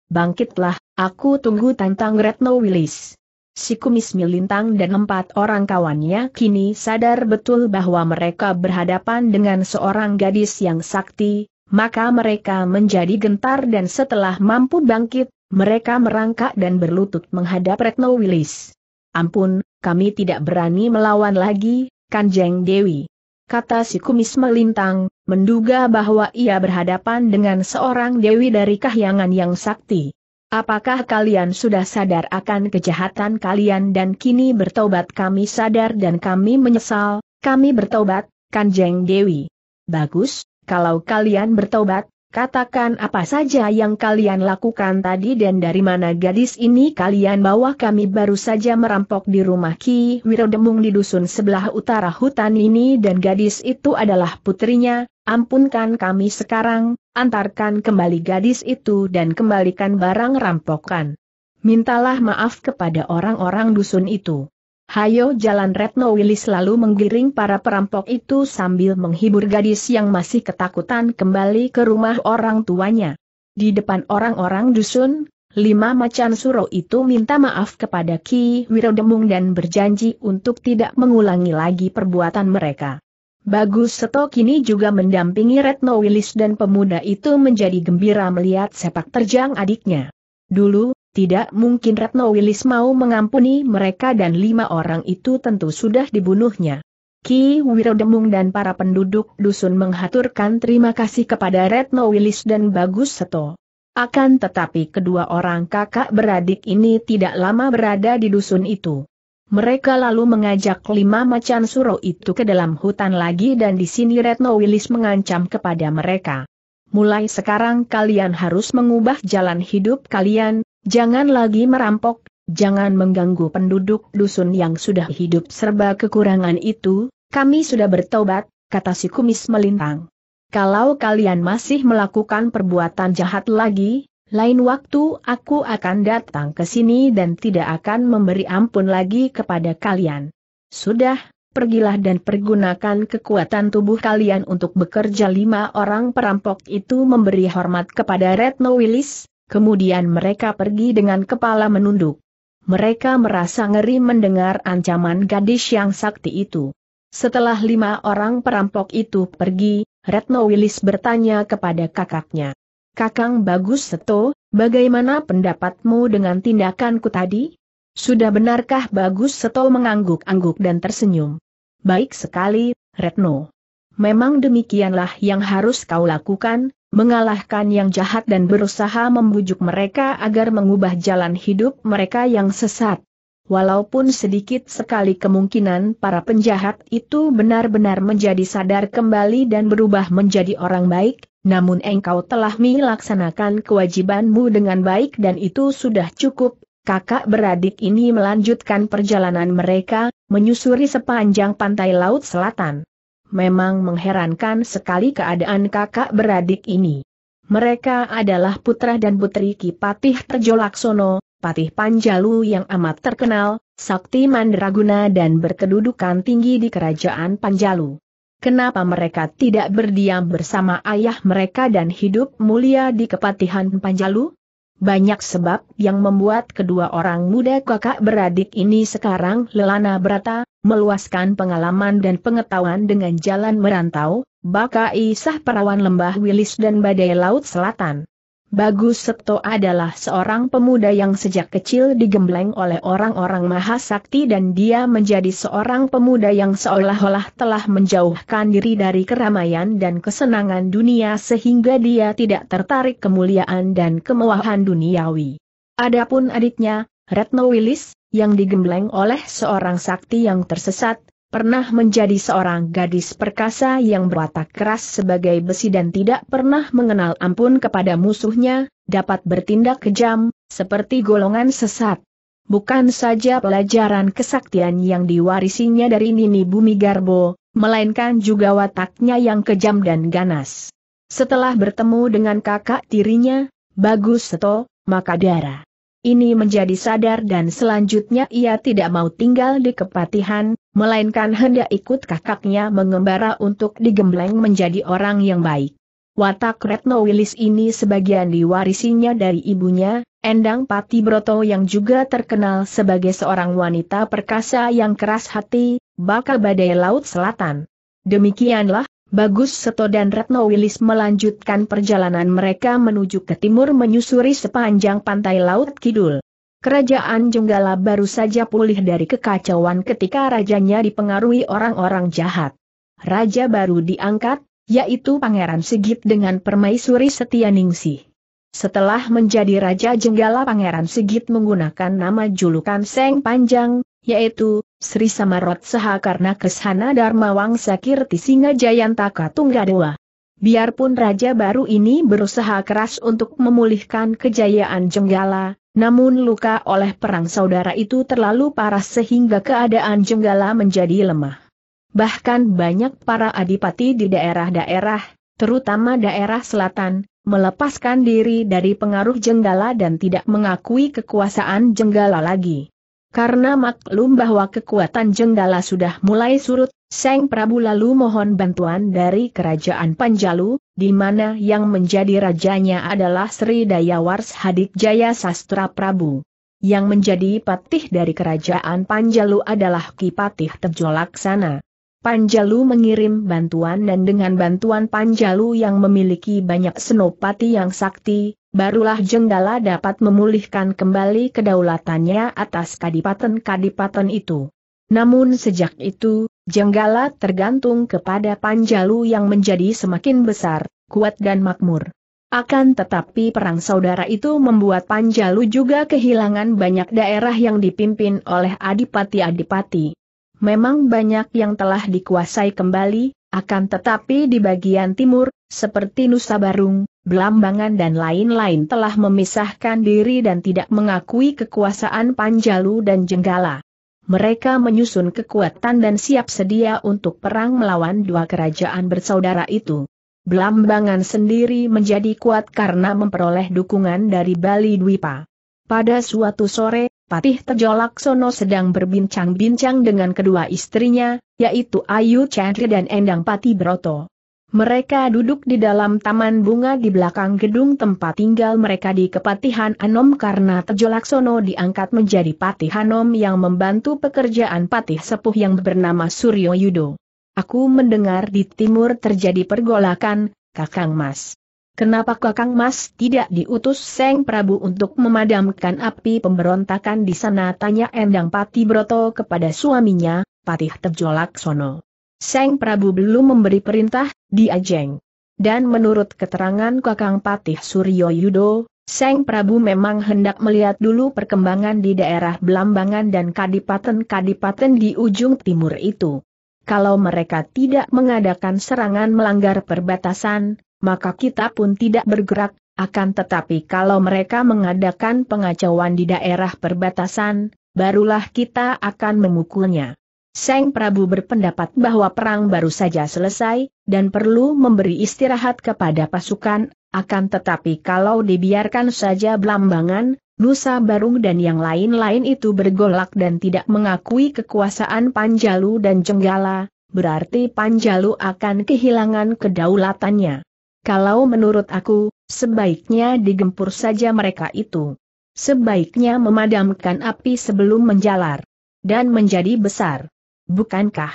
Bangkitlah, aku tunggu tantang Retno Willis si kumis milintang dan empat orang kawannya kini sadar betul bahwa mereka berhadapan dengan seorang gadis yang sakti, maka mereka menjadi gentar dan setelah mampu bangkit, mereka merangkak dan berlutut menghadap Retno Wilis. Ampun, kami tidak berani melawan lagi, Kanjeng Dewi. Kata si kumis melintang, menduga bahwa ia berhadapan dengan seorang Dewi dari kahyangan yang sakti. Apakah kalian sudah sadar akan kejahatan kalian dan kini bertobat kami sadar dan kami menyesal, kami bertobat, Kanjeng Dewi. Bagus, kalau kalian bertobat, Katakan apa saja yang kalian lakukan tadi dan dari mana gadis ini kalian bawa kami baru saja merampok di rumah Ki Wirodemung di dusun sebelah utara hutan ini dan gadis itu adalah putrinya, ampunkan kami sekarang, antarkan kembali gadis itu dan kembalikan barang rampokan. Mintalah maaf kepada orang-orang dusun itu. Hayo jalan Retno Willy lalu menggiring para perampok itu sambil menghibur gadis yang masih ketakutan kembali ke rumah orang tuanya. Di depan orang-orang dusun, lima macan suro itu minta maaf kepada Ki Wirodemung dan berjanji untuk tidak mengulangi lagi perbuatan mereka. Bagus Seto kini juga mendampingi Retno Wilis dan pemuda itu menjadi gembira melihat sepak terjang adiknya. Dulu, tidak mungkin Retno Wilis mau mengampuni mereka dan lima orang itu tentu sudah dibunuhnya. Ki Wirodemung dan para penduduk dusun menghaturkan terima kasih kepada Retno Wilis dan Bagus Seto. Akan tetapi kedua orang kakak beradik ini tidak lama berada di dusun itu. Mereka lalu mengajak lima macan suro itu ke dalam hutan lagi dan di sini Retno Wilis mengancam kepada mereka. Mulai sekarang kalian harus mengubah jalan hidup kalian, Jangan lagi merampok, jangan mengganggu penduduk dusun yang sudah hidup serba kekurangan itu, kami sudah bertobat, kata si kumis melintang. Kalau kalian masih melakukan perbuatan jahat lagi, lain waktu aku akan datang ke sini dan tidak akan memberi ampun lagi kepada kalian. Sudah, pergilah dan pergunakan kekuatan tubuh kalian untuk bekerja lima orang perampok itu memberi hormat kepada Retno Willis, Kemudian mereka pergi dengan kepala menunduk. Mereka merasa ngeri mendengar ancaman gadis yang sakti itu. Setelah lima orang perampok itu pergi, Retno Wilis bertanya kepada kakaknya. Kakang Bagus Seto, bagaimana pendapatmu dengan tindakanku tadi? Sudah benarkah Bagus Seto mengangguk-angguk dan tersenyum? Baik sekali, Retno. Memang demikianlah yang harus kau lakukan, mengalahkan yang jahat dan berusaha membujuk mereka agar mengubah jalan hidup mereka yang sesat. Walaupun sedikit sekali kemungkinan para penjahat itu benar-benar menjadi sadar kembali dan berubah menjadi orang baik, namun engkau telah melaksanakan kewajibanmu dengan baik dan itu sudah cukup. Kakak beradik ini melanjutkan perjalanan mereka, menyusuri sepanjang pantai laut selatan. Memang mengherankan sekali keadaan kakak beradik ini. Mereka adalah putra dan putri Ki Patih Terjolaksono, Patih Panjalu yang amat terkenal, sakti mandraguna dan berkedudukan tinggi di kerajaan Panjalu. Kenapa mereka tidak berdiam bersama ayah mereka dan hidup mulia di kepatihan Panjalu? Banyak sebab yang membuat kedua orang muda kakak beradik ini sekarang lelana berata, meluaskan pengalaman dan pengetahuan dengan jalan merantau, bakai sah perawan lembah Wilis dan badai laut selatan. Bagus Septo adalah seorang pemuda yang sejak kecil digembleng oleh orang-orang mahasakti dan dia menjadi seorang pemuda yang seolah-olah telah menjauhkan diri dari keramaian dan kesenangan dunia sehingga dia tidak tertarik kemuliaan dan kemewahan duniawi. Adapun adiknya, Retno Willis, yang digembleng oleh seorang sakti yang tersesat, pernah menjadi seorang gadis perkasa yang berwatak keras sebagai besi dan tidak pernah mengenal ampun kepada musuhnya, dapat bertindak kejam, seperti golongan sesat. Bukan saja pelajaran kesaktian yang diwarisinya dari Nini Bumi Garbo, melainkan juga wataknya yang kejam dan ganas. Setelah bertemu dengan kakak tirinya, Bagus Seto, maka darah. Ini menjadi sadar dan selanjutnya ia tidak mau tinggal di kepatihan, melainkan hendak ikut kakaknya mengembara untuk digembleng menjadi orang yang baik. Watak Retno Wilis ini sebagian diwarisinya dari ibunya, Endang Pati Broto yang juga terkenal sebagai seorang wanita perkasa yang keras hati, bakal badai Laut Selatan. Demikianlah, Bagus Seto dan Retno Wilis melanjutkan perjalanan mereka menuju ke timur menyusuri sepanjang pantai Laut Kidul. Kerajaan Jenggala baru saja pulih dari kekacauan ketika rajanya dipengaruhi orang-orang jahat. Raja baru diangkat, yaitu Pangeran Sigit dengan permaisuri Ningsih. Setelah menjadi Raja Jenggala Pangeran Sigit menggunakan nama julukan Seng Panjang, yaitu Sri Samarot Saha karena Kesana Dharma Wangsa Kirti Singa Jayantaka Tunggadewa. Biarpun raja baru ini berusaha keras untuk memulihkan kejayaan Jenggala, namun luka oleh perang saudara itu terlalu parah sehingga keadaan Jenggala menjadi lemah. Bahkan banyak para adipati di daerah-daerah, terutama daerah selatan, melepaskan diri dari pengaruh Jenggala dan tidak mengakui kekuasaan Jenggala lagi. Karena maklum bahwa kekuatan Jenggala sudah mulai surut, Seng Prabu lalu mohon bantuan dari kerajaan Panjalu, di mana yang menjadi rajanya adalah Sri Dayawars Hadik Jaya Sastra Prabu. Yang menjadi patih dari kerajaan Panjalu adalah Kipatih Tejo Laksana. Panjalu mengirim bantuan dan dengan bantuan Panjalu yang memiliki banyak senopati yang sakti, barulah Jenggala dapat memulihkan kembali kedaulatannya atas kadipaten-kadipaten itu. Namun sejak itu, Jenggala tergantung kepada Panjalu yang menjadi semakin besar, kuat dan makmur. Akan tetapi perang saudara itu membuat Panjalu juga kehilangan banyak daerah yang dipimpin oleh adipati-adipati. Memang banyak yang telah dikuasai kembali, akan tetapi di bagian timur, seperti Nusa Barung, Belambangan dan lain-lain telah memisahkan diri dan tidak mengakui kekuasaan Panjalu dan Jenggala. Mereka menyusun kekuatan dan siap sedia untuk perang melawan dua kerajaan bersaudara itu. Belambangan sendiri menjadi kuat karena memperoleh dukungan dari Bali Dwipa. Pada suatu sore, Patih Terjolaksono sedang berbincang-bincang dengan kedua istrinya, yaitu Ayu Chandra dan Endang Pati Broto. Mereka duduk di dalam taman bunga di belakang gedung tempat tinggal mereka di Kepatihan Anom karena Terjolaksono diangkat menjadi Patih Anom yang membantu pekerjaan Patih Sepuh yang bernama Suryo Yudo. Aku mendengar di timur terjadi pergolakan, Kakang Mas. Kenapa Kakang Mas tidak diutus Seng Prabu untuk memadamkan api pemberontakan di sana? Tanya Endang Pati Broto kepada suaminya, Patih Tejolak Sono. Seng Prabu belum memberi perintah, diajeng. Ajeng. Dan menurut keterangan Kakang Patih Suryo Yudo, Seng Prabu memang hendak melihat dulu perkembangan di daerah Belambangan dan Kadipaten-Kadipaten di ujung timur itu. Kalau mereka tidak mengadakan serangan melanggar perbatasan, maka kita pun tidak bergerak, akan tetapi kalau mereka mengadakan pengacauan di daerah perbatasan, barulah kita akan memukulnya. Seng Prabu berpendapat bahwa perang baru saja selesai, dan perlu memberi istirahat kepada pasukan, akan tetapi kalau dibiarkan saja belambangan, Nusa Barung dan yang lain-lain itu bergolak dan tidak mengakui kekuasaan Panjalu dan Jenggala, berarti Panjalu akan kehilangan kedaulatannya. Kalau menurut aku, sebaiknya digempur saja mereka itu. Sebaiknya memadamkan api sebelum menjalar. Dan menjadi besar. Bukankah?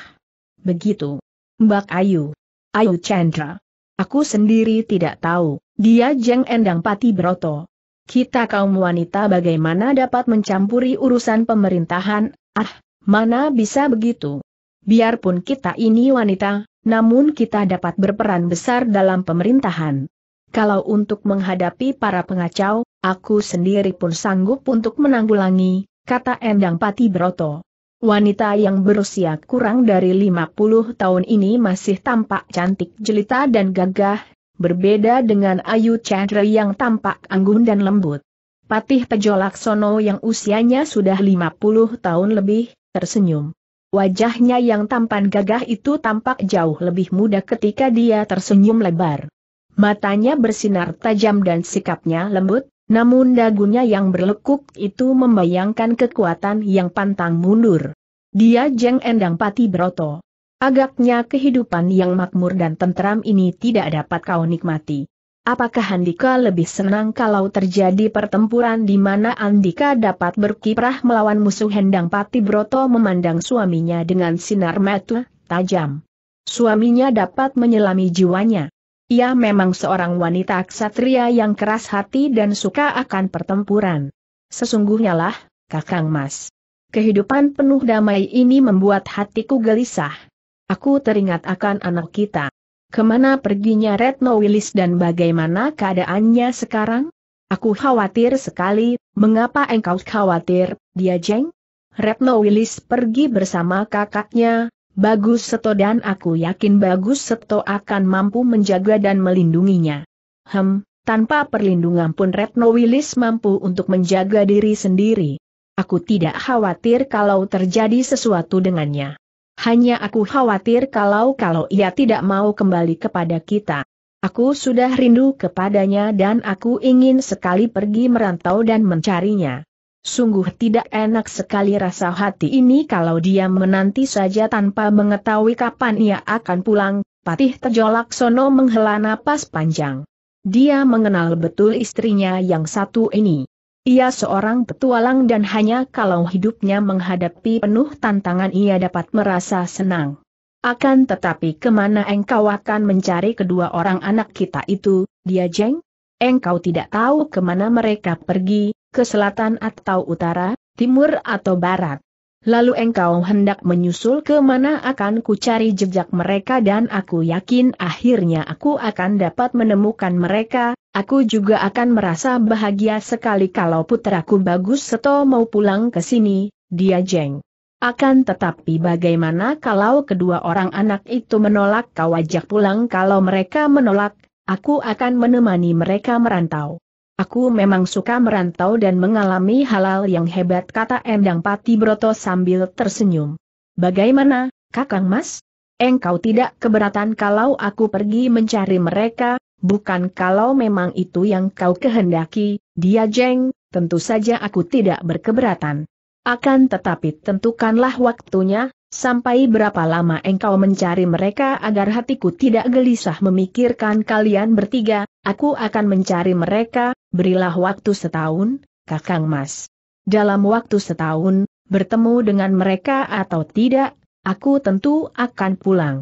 Begitu. Mbak Ayu. Ayu Chandra. Aku sendiri tidak tahu, dia Jeng Endang Pati Broto. Kita kaum wanita bagaimana dapat mencampuri urusan pemerintahan, ah, mana bisa begitu. Biarpun kita ini wanita, namun kita dapat berperan besar dalam pemerintahan. Kalau untuk menghadapi para pengacau, aku sendiri pun sanggup untuk menanggulangi, kata Endang Pati Broto. Wanita yang berusia kurang dari 50 tahun ini masih tampak cantik jelita dan gagah, berbeda dengan Ayu Chandra yang tampak anggun dan lembut. Patih Pejolaksono yang usianya sudah 50 tahun lebih, tersenyum. Wajahnya yang tampan gagah itu tampak jauh lebih muda ketika dia tersenyum lebar. Matanya bersinar tajam dan sikapnya lembut, namun dagunya yang berlekuk itu membayangkan kekuatan yang pantang mundur. Dia Jeng Endang Pati Broto. Agaknya kehidupan yang makmur dan tentram ini tidak dapat kau nikmati. Apakah Andika lebih senang kalau terjadi pertempuran di mana Andika dapat berkiprah melawan musuh Hendang Pati Broto memandang suaminya dengan sinar mata tajam. Suaminya dapat menyelami jiwanya. Ia memang seorang wanita ksatria yang keras hati dan suka akan pertempuran. Sesungguhnya lah, Kakang Mas. Kehidupan penuh damai ini membuat hatiku gelisah. Aku teringat akan anak kita. Kemana perginya Retno Willis dan bagaimana keadaannya sekarang? Aku khawatir sekali, mengapa engkau khawatir, dia jeng? Retno Willis pergi bersama kakaknya, Bagus Seto dan aku yakin Bagus Seto akan mampu menjaga dan melindunginya. Hem, tanpa perlindungan pun Retno Willis mampu untuk menjaga diri sendiri. Aku tidak khawatir kalau terjadi sesuatu dengannya. Hanya aku khawatir kalau-kalau ia tidak mau kembali kepada kita. Aku sudah rindu kepadanya dan aku ingin sekali pergi merantau dan mencarinya. Sungguh tidak enak sekali rasa hati ini kalau dia menanti saja tanpa mengetahui kapan ia akan pulang, Patih Tejolak Sono menghela napas panjang. Dia mengenal betul istrinya yang satu ini. Ia seorang petualang dan hanya kalau hidupnya menghadapi penuh tantangan ia dapat merasa senang. Akan tetapi kemana engkau akan mencari kedua orang anak kita itu, dia jeng? Engkau tidak tahu kemana mereka pergi, ke selatan atau utara, timur atau barat. Lalu engkau hendak menyusul kemana akan ku cari jejak mereka dan aku yakin akhirnya aku akan dapat menemukan mereka, Aku juga akan merasa bahagia sekali kalau putraku Bagus Seto mau pulang ke sini, dia jeng. Akan tetapi bagaimana kalau kedua orang anak itu menolak kau ajak pulang kalau mereka menolak, aku akan menemani mereka merantau. Aku memang suka merantau dan mengalami halal yang hebat kata Endang Pati Broto sambil tersenyum. Bagaimana, Kakang Mas? Engkau tidak keberatan kalau aku pergi mencari mereka, bukan kalau memang itu yang kau kehendaki, dia jeng, tentu saja aku tidak berkeberatan. Akan tetapi tentukanlah waktunya, sampai berapa lama engkau mencari mereka agar hatiku tidak gelisah memikirkan kalian bertiga, aku akan mencari mereka, berilah waktu setahun, kakang mas. Dalam waktu setahun, bertemu dengan mereka atau tidak, aku tentu akan pulang.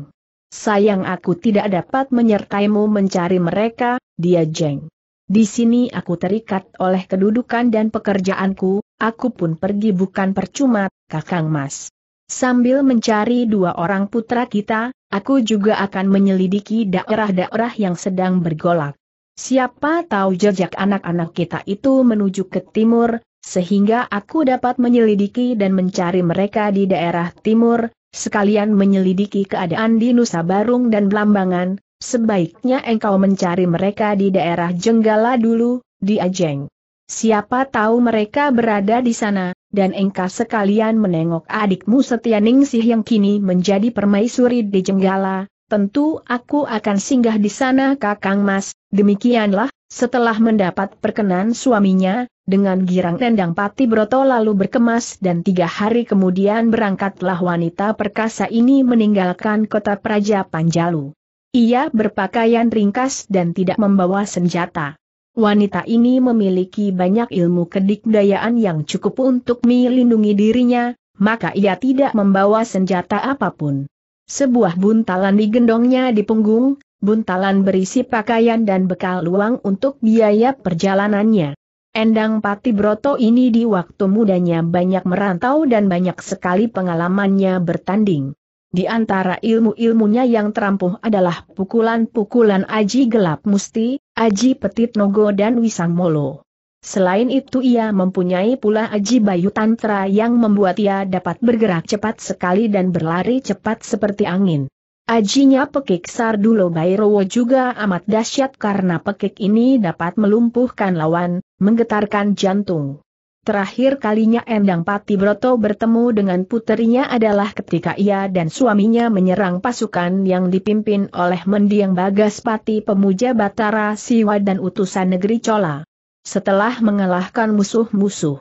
Sayang aku tidak dapat menyertaimu mencari mereka, dia jeng. Di sini aku terikat oleh kedudukan dan pekerjaanku, aku pun pergi bukan percuma, kakang mas. Sambil mencari dua orang putra kita, aku juga akan menyelidiki daerah-daerah yang sedang bergolak. Siapa tahu jejak anak-anak kita itu menuju ke timur, sehingga aku dapat menyelidiki dan mencari mereka di daerah timur, sekalian menyelidiki keadaan di Nusa Barung dan Blambangan, sebaiknya engkau mencari mereka di daerah Jenggala dulu, di Ajeng. Siapa tahu mereka berada di sana, dan engkau sekalian menengok adikmu Setianingsih yang kini menjadi permaisuri di Jenggala, tentu aku akan singgah di sana Kakang Mas, demikianlah, setelah mendapat perkenan suaminya, dengan girang nendang pati broto lalu berkemas dan tiga hari kemudian berangkatlah wanita perkasa ini meninggalkan kota Praja Panjalu. Ia berpakaian ringkas dan tidak membawa senjata. Wanita ini memiliki banyak ilmu kedikdayaan yang cukup untuk melindungi dirinya, maka ia tidak membawa senjata apapun. Sebuah buntalan digendongnya di punggung, buntalan berisi pakaian dan bekal luang untuk biaya perjalanannya. Endang Pati Broto ini di waktu mudanya banyak merantau dan banyak sekali pengalamannya bertanding. Di antara ilmu-ilmunya yang terampuh adalah pukulan-pukulan Aji Gelap Musti, Aji Petit Nogo dan Wisang Molo. Selain itu ia mempunyai pula Aji Bayu Tantra yang membuat ia dapat bergerak cepat sekali dan berlari cepat seperti angin. Ajinya pekik Sardulo Bairowo juga amat dahsyat karena pekik ini dapat melumpuhkan lawan, menggetarkan jantung. Terakhir kalinya Endang Pati Broto bertemu dengan puterinya adalah ketika ia dan suaminya menyerang pasukan yang dipimpin oleh mendiang Bagas Pati pemuja Batara Siwa dan utusan negeri Cola. Setelah mengalahkan musuh-musuh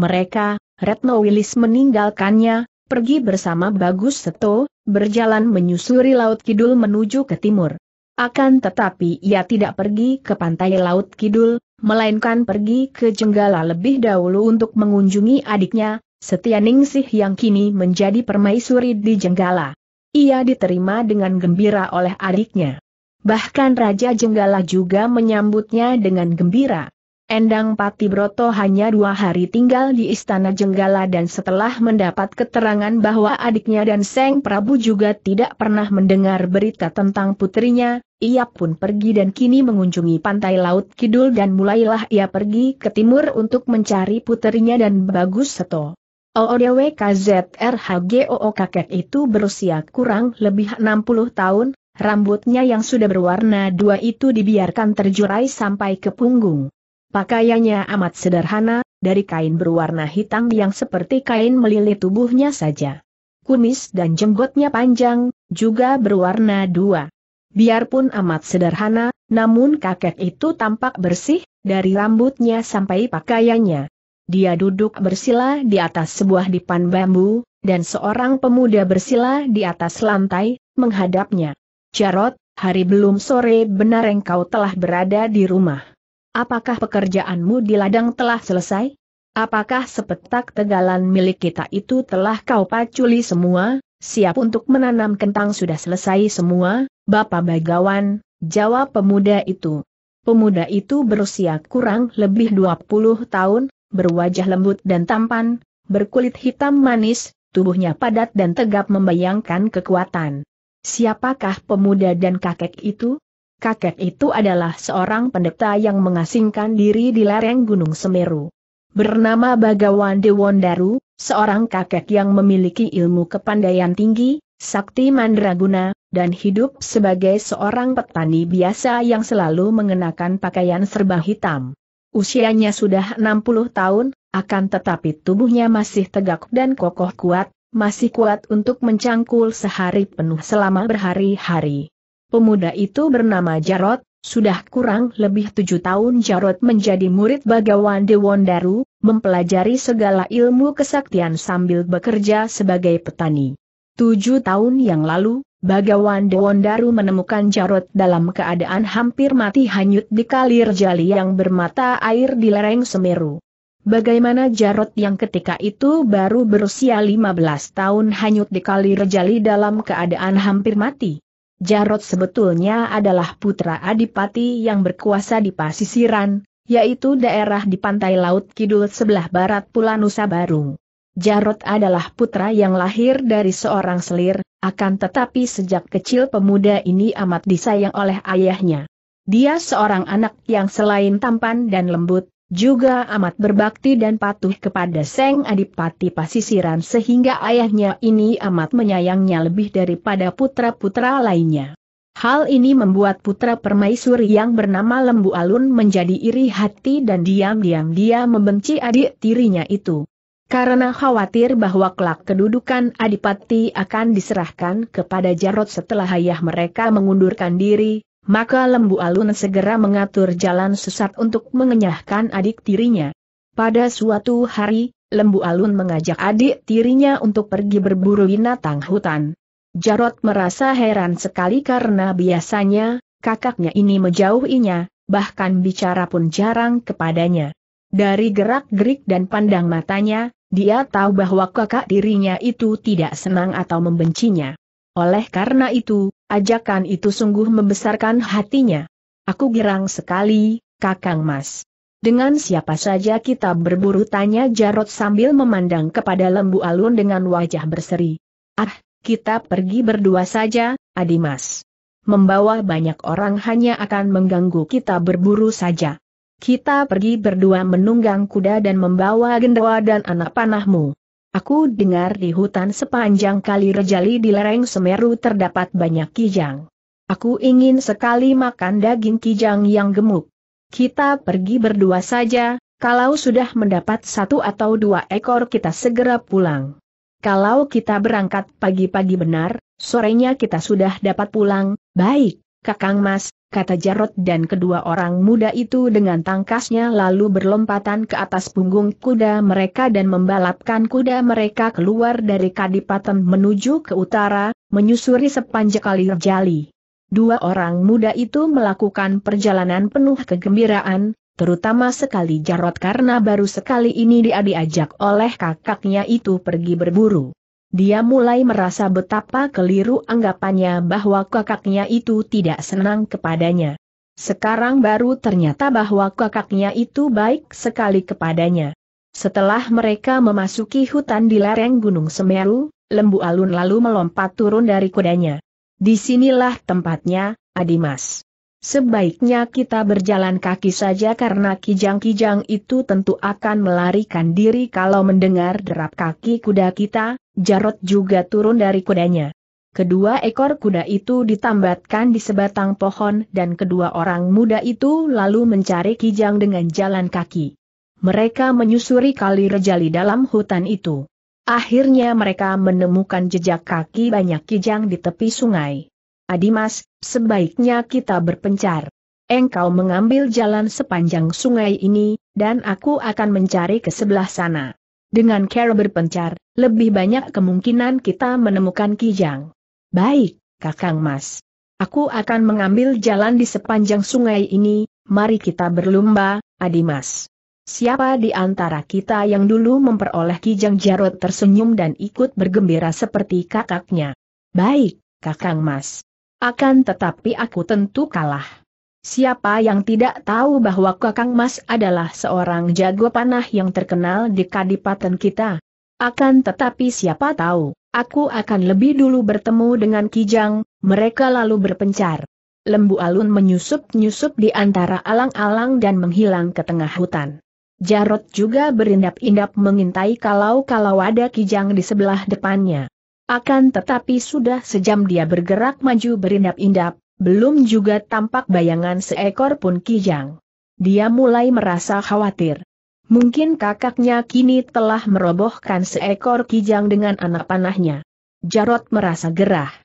mereka, Retno Wilis meninggalkannya, pergi bersama Bagus Seto, berjalan menyusuri Laut Kidul menuju ke timur. Akan tetapi ia tidak pergi ke pantai Laut Kidul, melainkan pergi ke Jenggala lebih dahulu untuk mengunjungi adiknya, Setia Ningsih yang kini menjadi permaisuri di Jenggala. Ia diterima dengan gembira oleh adiknya. Bahkan Raja Jenggala juga menyambutnya dengan gembira. Endang Pati Broto hanya dua hari tinggal di Istana Jenggala dan setelah mendapat keterangan bahwa adiknya dan Seng Prabu juga tidak pernah mendengar berita tentang putrinya, ia pun pergi dan kini mengunjungi pantai Laut Kidul dan mulailah ia pergi ke timur untuk mencari putrinya dan Bagus Seto. OODWKZRHGOO kakek itu berusia kurang lebih 60 tahun, rambutnya yang sudah berwarna dua itu dibiarkan terjurai sampai ke punggung. Pakaiannya amat sederhana, dari kain berwarna hitam yang seperti kain melilit tubuhnya saja. Kumis dan jenggotnya panjang, juga berwarna dua. Biarpun amat sederhana, namun kakek itu tampak bersih, dari rambutnya sampai pakaiannya. Dia duduk bersila di atas sebuah dipan bambu, dan seorang pemuda bersila di atas lantai, menghadapnya. Jarot, hari belum sore benar engkau telah berada di rumah. Apakah pekerjaanmu di ladang telah selesai? Apakah sepetak tegalan milik kita itu telah kau paculi semua? Siap untuk menanam kentang sudah selesai semua, Bapak Bagawan, jawab pemuda itu. Pemuda itu berusia kurang lebih 20 tahun, berwajah lembut dan tampan, berkulit hitam manis, tubuhnya padat dan tegap membayangkan kekuatan. Siapakah pemuda dan kakek itu? kakek itu adalah seorang pendeta yang mengasingkan diri di lereng Gunung Semeru. Bernama Bagawan Dewondaru, seorang kakek yang memiliki ilmu kepandaian tinggi, sakti mandraguna, dan hidup sebagai seorang petani biasa yang selalu mengenakan pakaian serba hitam. Usianya sudah 60 tahun, akan tetapi tubuhnya masih tegak dan kokoh kuat, masih kuat untuk mencangkul sehari penuh selama berhari-hari. Pemuda itu bernama Jarot, sudah kurang lebih tujuh tahun Jarot menjadi murid Bagawan Dewondaru, mempelajari segala ilmu kesaktian sambil bekerja sebagai petani. Tujuh tahun yang lalu, Bagawan Dewondaru menemukan Jarot dalam keadaan hampir mati hanyut di kalir jali yang bermata air di lereng Semeru. Bagaimana Jarot yang ketika itu baru berusia 15 tahun hanyut di kalir jali dalam keadaan hampir mati? Jarot sebetulnya adalah putra adipati yang berkuasa di pasisiran, yaitu daerah di pantai laut kidul sebelah barat Pulau Nusa Barung. Jarot adalah putra yang lahir dari seorang selir, akan tetapi sejak kecil pemuda ini amat disayang oleh ayahnya. Dia seorang anak yang selain tampan dan lembut, juga amat berbakti dan patuh kepada Seng Adipati Pasisiran sehingga ayahnya ini amat menyayangnya lebih daripada putra-putra lainnya. Hal ini membuat putra permaisuri yang bernama Lembu Alun menjadi iri hati dan diam-diam dia membenci adik tirinya itu. Karena khawatir bahwa kelak kedudukan adipati akan diserahkan kepada Jarot setelah ayah mereka mengundurkan diri, maka Lembu Alun segera mengatur jalan sesat untuk mengenyahkan adik tirinya. Pada suatu hari, Lembu Alun mengajak adik tirinya untuk pergi berburu binatang hutan. Jarot merasa heran sekali karena biasanya, kakaknya ini menjauhinya, bahkan bicara pun jarang kepadanya. Dari gerak-gerik dan pandang matanya, dia tahu bahwa kakak tirinya itu tidak senang atau membencinya. Oleh karena itu, Ajakan itu sungguh membesarkan hatinya. Aku girang sekali, Kakang Mas. Dengan siapa saja kita berburu tanya Jarot sambil memandang kepada lembu alun dengan wajah berseri. Ah, kita pergi berdua saja, Adimas. Membawa banyak orang hanya akan mengganggu kita berburu saja. Kita pergi berdua menunggang kuda dan membawa gendawa dan anak panahmu. Aku dengar di hutan sepanjang kali rejali di lereng Semeru terdapat banyak kijang. Aku ingin sekali makan daging kijang yang gemuk. Kita pergi berdua saja, kalau sudah mendapat satu atau dua ekor kita segera pulang. Kalau kita berangkat pagi-pagi benar, sorenya kita sudah dapat pulang, baik, Kakang Mas, kata Jarot dan kedua orang muda itu dengan tangkasnya lalu berlompatan ke atas punggung kuda mereka dan membalapkan kuda mereka keluar dari kadipaten menuju ke utara, menyusuri sepanjang kali jali. Dua orang muda itu melakukan perjalanan penuh kegembiraan, terutama sekali Jarot karena baru sekali ini dia diajak oleh kakaknya itu pergi berburu. Dia mulai merasa betapa keliru anggapannya bahwa kakaknya itu tidak senang kepadanya. Sekarang baru ternyata bahwa kakaknya itu baik sekali kepadanya. Setelah mereka memasuki hutan di lereng Gunung Semeru, Lembu Alun lalu melompat turun dari kudanya. Disinilah tempatnya, Adimas. Sebaiknya kita berjalan kaki saja karena kijang-kijang itu tentu akan melarikan diri kalau mendengar derap kaki kuda kita, Jarot juga turun dari kudanya. Kedua ekor kuda itu ditambatkan di sebatang pohon dan kedua orang muda itu lalu mencari kijang dengan jalan kaki. Mereka menyusuri kali rejali dalam hutan itu. Akhirnya mereka menemukan jejak kaki banyak kijang di tepi sungai. Adimas, sebaiknya kita berpencar. Engkau mengambil jalan sepanjang sungai ini, dan aku akan mencari ke sebelah sana. Dengan cara berpencar, lebih banyak kemungkinan kita menemukan Kijang. Baik, Kakang Mas. Aku akan mengambil jalan di sepanjang sungai ini, mari kita berlomba, Adimas. Siapa di antara kita yang dulu memperoleh Kijang Jarot tersenyum dan ikut bergembira seperti kakaknya? Baik, Kakang Mas. Akan tetapi aku tentu kalah. Siapa yang tidak tahu bahwa Kakang Mas adalah seorang jago panah yang terkenal di kadipaten kita? Akan tetapi siapa tahu, aku akan lebih dulu bertemu dengan Kijang, mereka lalu berpencar. Lembu alun menyusup-nyusup di antara alang-alang dan menghilang ke tengah hutan. Jarot juga berindap-indap mengintai kalau-kalau ada Kijang di sebelah depannya. Akan tetapi sudah sejam dia bergerak maju berindap-indap, belum juga tampak bayangan seekor pun kijang. Dia mulai merasa khawatir. Mungkin kakaknya kini telah merobohkan seekor kijang dengan anak panahnya. Jarot merasa gerah.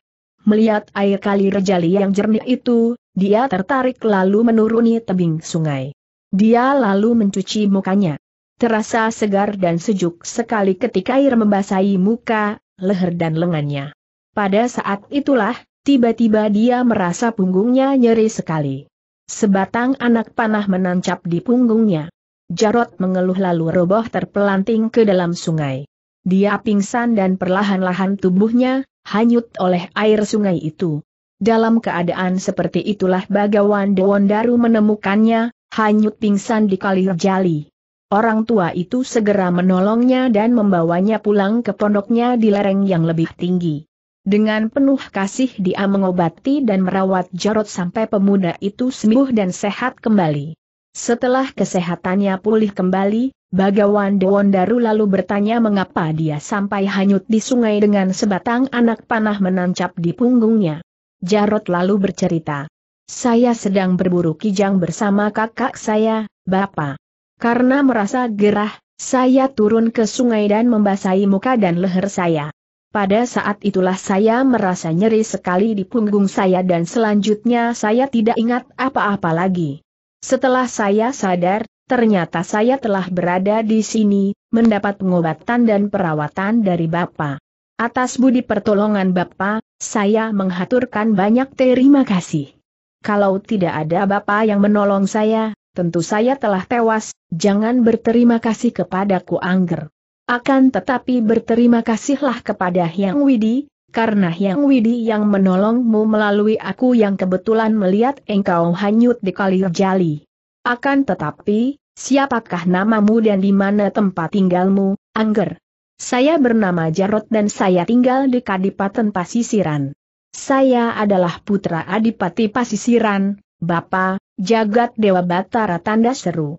Melihat air kali rejali yang jernih itu, dia tertarik lalu menuruni tebing sungai. Dia lalu mencuci mukanya. Terasa segar dan sejuk sekali ketika air membasahi muka, leher dan lengannya. Pada saat itulah, tiba-tiba dia merasa punggungnya nyeri sekali. Sebatang anak panah menancap di punggungnya. Jarot mengeluh lalu roboh terpelanting ke dalam sungai. Dia pingsan dan perlahan-lahan tubuhnya, hanyut oleh air sungai itu. Dalam keadaan seperti itulah Bagawan Dewondaru menemukannya, hanyut pingsan di kali jali. Orang tua itu segera menolongnya dan membawanya pulang ke pondoknya di lereng yang lebih tinggi. Dengan penuh kasih dia mengobati dan merawat Jarot sampai pemuda itu sembuh dan sehat kembali. Setelah kesehatannya pulih kembali, Bagawan Dewondaru lalu bertanya mengapa dia sampai hanyut di sungai dengan sebatang anak panah menancap di punggungnya. Jarot lalu bercerita. Saya sedang berburu kijang bersama kakak saya, Bapak. Karena merasa gerah, saya turun ke sungai dan membasahi muka dan leher saya. Pada saat itulah saya merasa nyeri sekali di punggung saya dan selanjutnya saya tidak ingat apa-apa lagi. Setelah saya sadar, ternyata saya telah berada di sini, mendapat pengobatan dan perawatan dari Bapak. Atas budi pertolongan Bapak, saya menghaturkan banyak terima kasih. Kalau tidak ada Bapak yang menolong saya, tentu saya telah tewas, jangan berterima kasih kepadaku Angger. Akan tetapi berterima kasihlah kepada Hyang Widi, karena Hyang Widi yang menolongmu melalui aku yang kebetulan melihat engkau hanyut di kali jali. Akan tetapi, siapakah namamu dan di mana tempat tinggalmu, Angger? Saya bernama Jarot dan saya tinggal di Kadipaten Pasisiran. Saya adalah putra Adipati Pasisiran, Bapak, Jagat Dewa Batara tanda seru.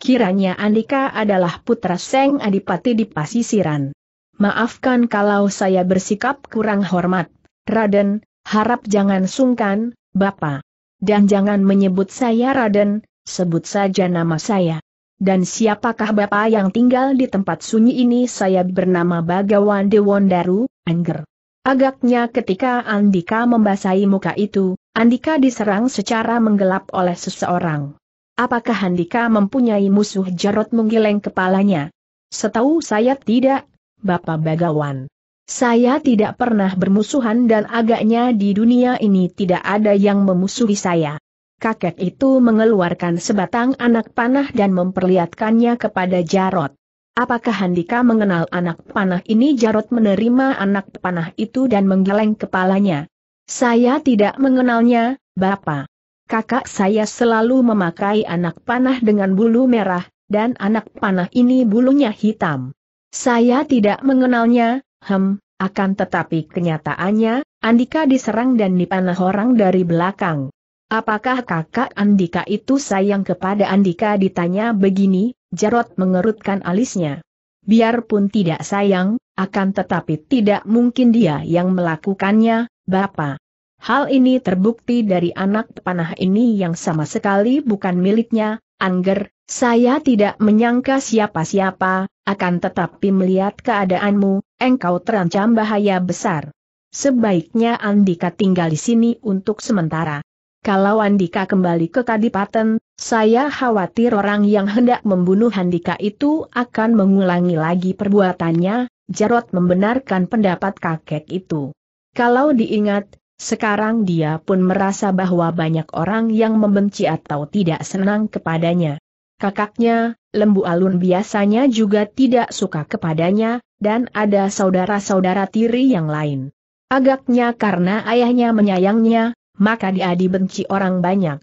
Kiranya Andika adalah putra Seng Adipati di Pasisiran. Maafkan kalau saya bersikap kurang hormat, Raden, harap jangan sungkan, Bapak. Dan jangan menyebut saya Raden, sebut saja nama saya. Dan siapakah Bapak yang tinggal di tempat sunyi ini saya bernama Bagawan Dewondaru, Angger. Agaknya ketika Andika membasahi muka itu, Andika diserang secara menggelap oleh seseorang. Apakah Andika mempunyai musuh Jarot menggeleng kepalanya? Setahu saya tidak, Bapak Bagawan. Saya tidak pernah bermusuhan dan agaknya di dunia ini tidak ada yang memusuhi saya. Kakek itu mengeluarkan sebatang anak panah dan memperlihatkannya kepada Jarot. Apakah Handika mengenal anak panah ini? Jarot menerima anak panah itu dan menggeleng kepalanya. Saya tidak mengenalnya, Bapak. Kakak saya selalu memakai anak panah dengan bulu merah, dan anak panah ini bulunya hitam. Saya tidak mengenalnya, hem, akan tetapi kenyataannya, Andika diserang dan dipanah orang dari belakang. Apakah kakak Andika itu sayang kepada Andika ditanya begini, Jarot mengerutkan alisnya. Biarpun tidak sayang, akan tetapi tidak mungkin dia yang melakukannya, Bapak. Hal ini terbukti dari anak panah ini yang sama sekali bukan miliknya, Angger, saya tidak menyangka siapa-siapa, akan tetapi melihat keadaanmu, engkau terancam bahaya besar. Sebaiknya Andika tinggal di sini untuk sementara. Kalau Andika kembali ke Kadipaten, saya khawatir orang yang hendak membunuh Handika itu akan mengulangi lagi perbuatannya, Jarot membenarkan pendapat kakek itu. Kalau diingat, sekarang dia pun merasa bahwa banyak orang yang membenci atau tidak senang kepadanya. Kakaknya, Lembu Alun biasanya juga tidak suka kepadanya, dan ada saudara-saudara tiri yang lain. Agaknya karena ayahnya menyayangnya, maka dia dibenci orang banyak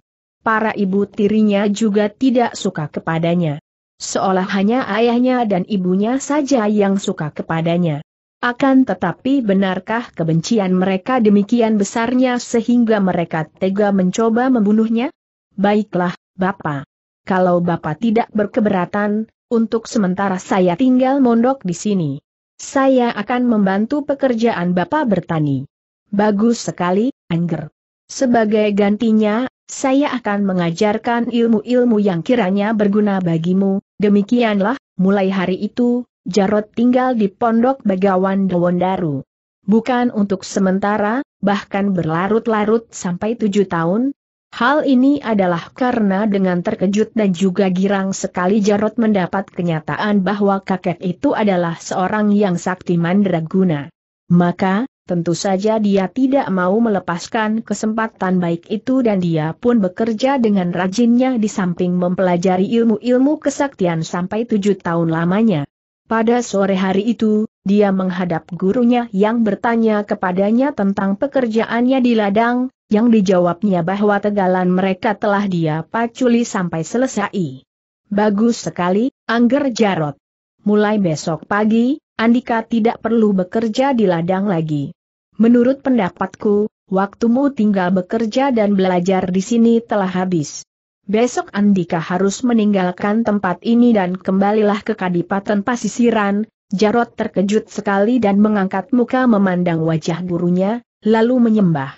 para ibu tirinya juga tidak suka kepadanya. Seolah hanya ayahnya dan ibunya saja yang suka kepadanya. Akan tetapi benarkah kebencian mereka demikian besarnya sehingga mereka tega mencoba membunuhnya? Baiklah, Bapak. Kalau Bapak tidak berkeberatan, untuk sementara saya tinggal mondok di sini. Saya akan membantu pekerjaan Bapak bertani. Bagus sekali, Angger. Sebagai gantinya, saya akan mengajarkan ilmu-ilmu yang kiranya berguna bagimu, demikianlah, mulai hari itu, Jarot tinggal di Pondok Begawan Dewondaru. Bukan untuk sementara, bahkan berlarut-larut sampai tujuh tahun, Hal ini adalah karena dengan terkejut dan juga girang sekali Jarot mendapat kenyataan bahwa kakek itu adalah seorang yang sakti mandraguna. Maka, Tentu saja dia tidak mau melepaskan kesempatan baik itu dan dia pun bekerja dengan rajinnya di samping mempelajari ilmu-ilmu kesaktian sampai tujuh tahun lamanya. Pada sore hari itu, dia menghadap gurunya yang bertanya kepadanya tentang pekerjaannya di ladang, yang dijawabnya bahwa tegalan mereka telah dia paculi sampai selesai. Bagus sekali, Angger Jarot. Mulai besok pagi, Andika tidak perlu bekerja di ladang lagi. Menurut pendapatku, waktumu tinggal bekerja dan belajar di sini telah habis. Besok Andika harus meninggalkan tempat ini dan kembalilah ke Kadipaten Pasisiran, Jarot terkejut sekali dan mengangkat muka memandang wajah gurunya, lalu menyembah.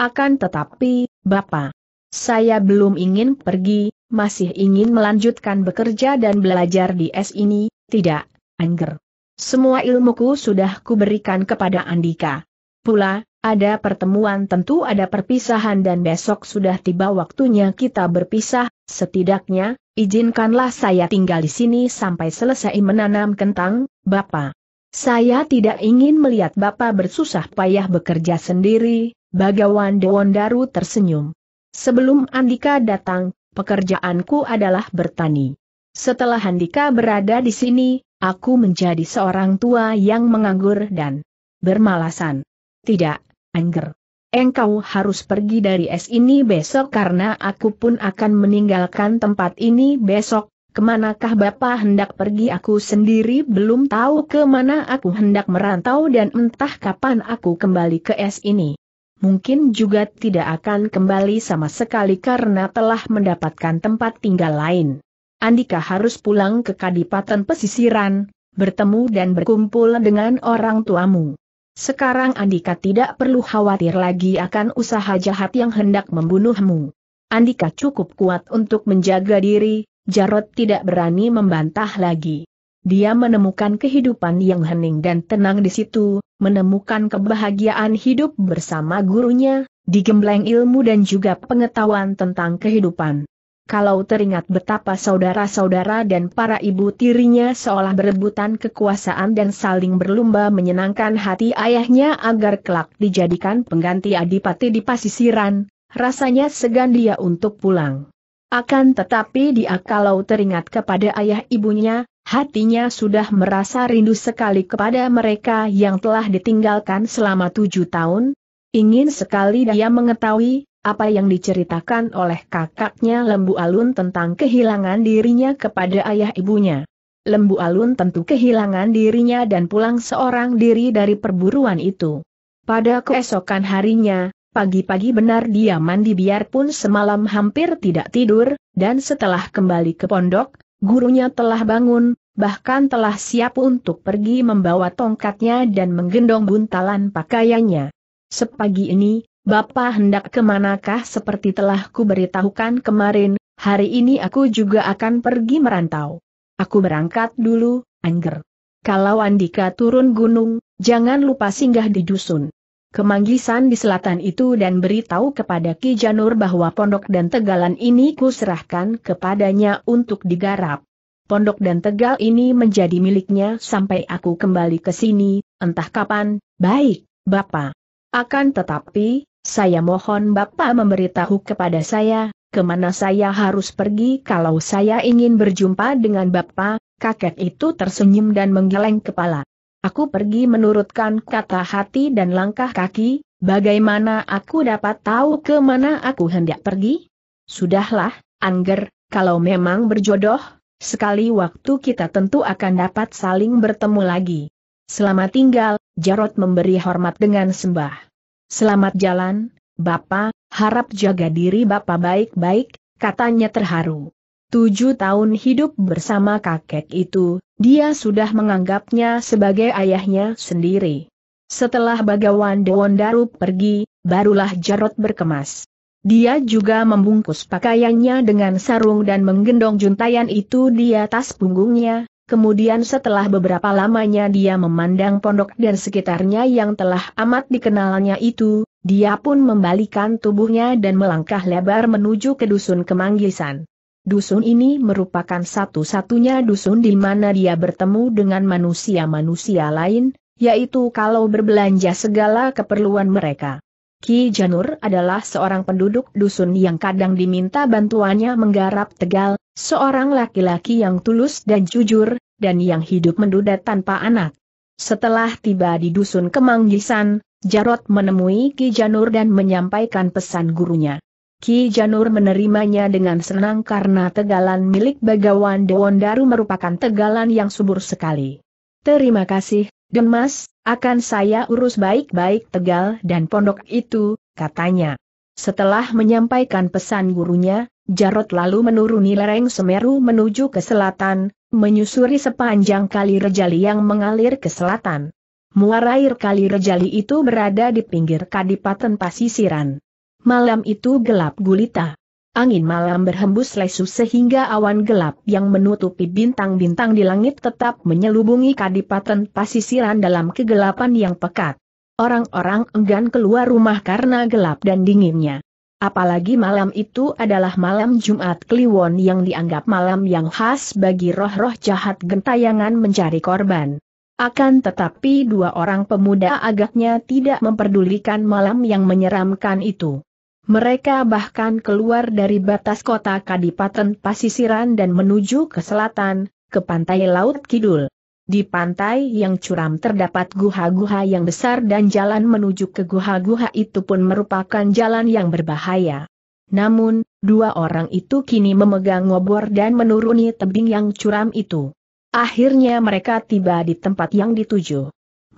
Akan tetapi, Bapak, saya belum ingin pergi, masih ingin melanjutkan bekerja dan belajar di S ini, tidak, Angger. Semua ilmuku sudah kuberikan kepada Andika pula, ada pertemuan tentu ada perpisahan dan besok sudah tiba waktunya kita berpisah, setidaknya, izinkanlah saya tinggal di sini sampai selesai menanam kentang, Bapak. Saya tidak ingin melihat Bapak bersusah payah bekerja sendiri, Bagawan Dewondaru tersenyum. Sebelum Andika datang, pekerjaanku adalah bertani. Setelah Andika berada di sini, aku menjadi seorang tua yang menganggur dan bermalasan. Tidak, Angger. Engkau harus pergi dari es ini besok karena aku pun akan meninggalkan tempat ini besok. Kemanakah Bapak hendak pergi aku sendiri belum tahu kemana aku hendak merantau dan entah kapan aku kembali ke es ini. Mungkin juga tidak akan kembali sama sekali karena telah mendapatkan tempat tinggal lain. Andika harus pulang ke Kadipaten Pesisiran, bertemu dan berkumpul dengan orang tuamu. Sekarang Andika tidak perlu khawatir lagi akan usaha jahat yang hendak membunuhmu. Andika cukup kuat untuk menjaga diri, Jarot tidak berani membantah lagi. Dia menemukan kehidupan yang hening dan tenang di situ, menemukan kebahagiaan hidup bersama gurunya, digembleng ilmu dan juga pengetahuan tentang kehidupan kalau teringat betapa saudara-saudara dan para ibu tirinya seolah berebutan kekuasaan dan saling berlumba menyenangkan hati ayahnya agar kelak dijadikan pengganti adipati di pasisiran, rasanya segan dia untuk pulang. Akan tetapi dia kalau teringat kepada ayah ibunya, hatinya sudah merasa rindu sekali kepada mereka yang telah ditinggalkan selama tujuh tahun. Ingin sekali dia mengetahui apa yang diceritakan oleh kakaknya Lembu Alun tentang kehilangan dirinya kepada ayah ibunya. Lembu Alun tentu kehilangan dirinya dan pulang seorang diri dari perburuan itu. Pada keesokan harinya, pagi-pagi benar dia mandi biarpun semalam hampir tidak tidur, dan setelah kembali ke pondok, gurunya telah bangun, bahkan telah siap untuk pergi membawa tongkatnya dan menggendong buntalan pakaiannya. Sepagi ini, Bapak hendak kemanakah seperti telah ku beritahukan kemarin, hari ini aku juga akan pergi merantau. Aku berangkat dulu, Angger. Kalau Andika turun gunung, jangan lupa singgah di dusun. Kemanggisan di selatan itu dan beritahu kepada Ki Janur bahwa pondok dan tegalan ini kuserahkan kepadanya untuk digarap. Pondok dan tegal ini menjadi miliknya sampai aku kembali ke sini, entah kapan, baik, Bapak. Akan tetapi, saya mohon Bapak memberitahu kepada saya, kemana saya harus pergi kalau saya ingin berjumpa dengan Bapak, kakek itu tersenyum dan menggeleng kepala. Aku pergi menurutkan kata hati dan langkah kaki, bagaimana aku dapat tahu kemana aku hendak pergi? Sudahlah, Angger, kalau memang berjodoh, sekali waktu kita tentu akan dapat saling bertemu lagi. Selamat tinggal, Jarot memberi hormat dengan sembah. Selamat jalan, Bapak, harap jaga diri Bapak baik-baik, katanya terharu. Tujuh tahun hidup bersama kakek itu, dia sudah menganggapnya sebagai ayahnya sendiri. Setelah Bagawan Dewondaru pergi, barulah Jarot berkemas. Dia juga membungkus pakaiannya dengan sarung dan menggendong juntayan itu di atas punggungnya, Kemudian setelah beberapa lamanya dia memandang pondok dan sekitarnya yang telah amat dikenalnya itu, dia pun membalikan tubuhnya dan melangkah lebar menuju ke dusun Kemanggisan. Dusun ini merupakan satu-satunya dusun di mana dia bertemu dengan manusia-manusia lain, yaitu kalau berbelanja segala keperluan mereka. Ki Janur adalah seorang penduduk dusun yang kadang diminta bantuannya menggarap tegal, seorang laki-laki yang tulus dan jujur, dan yang hidup menduda tanpa anak. Setelah tiba di dusun Kemanggisan, Jarot menemui Ki Janur dan menyampaikan pesan gurunya. Ki Janur menerimanya dengan senang karena tegalan milik Bagawan Dewandaru merupakan tegalan yang subur sekali. Terima kasih, Demas, akan saya urus baik-baik Tegal dan pondok itu, katanya. Setelah menyampaikan pesan gurunya, Jarot lalu menuruni lereng Semeru menuju ke selatan, menyusuri sepanjang kali rejali yang mengalir ke selatan. Muara air kali rejali itu berada di pinggir kadipaten pasisiran. Malam itu gelap gulita. Angin malam berhembus lesu sehingga awan gelap yang menutupi bintang-bintang di langit tetap menyelubungi kadipaten pasisiran dalam kegelapan yang pekat. Orang-orang enggan keluar rumah karena gelap dan dinginnya. Apalagi malam itu adalah malam Jumat Kliwon yang dianggap malam yang khas bagi roh-roh jahat gentayangan mencari korban. Akan tetapi dua orang pemuda agaknya tidak memperdulikan malam yang menyeramkan itu. Mereka bahkan keluar dari batas kota Kadipaten Pasisiran dan menuju ke selatan, ke pantai Laut Kidul. Di pantai yang curam terdapat guha-guha yang besar dan jalan menuju ke guha-guha itu pun merupakan jalan yang berbahaya. Namun, dua orang itu kini memegang obor dan menuruni tebing yang curam itu. Akhirnya mereka tiba di tempat yang dituju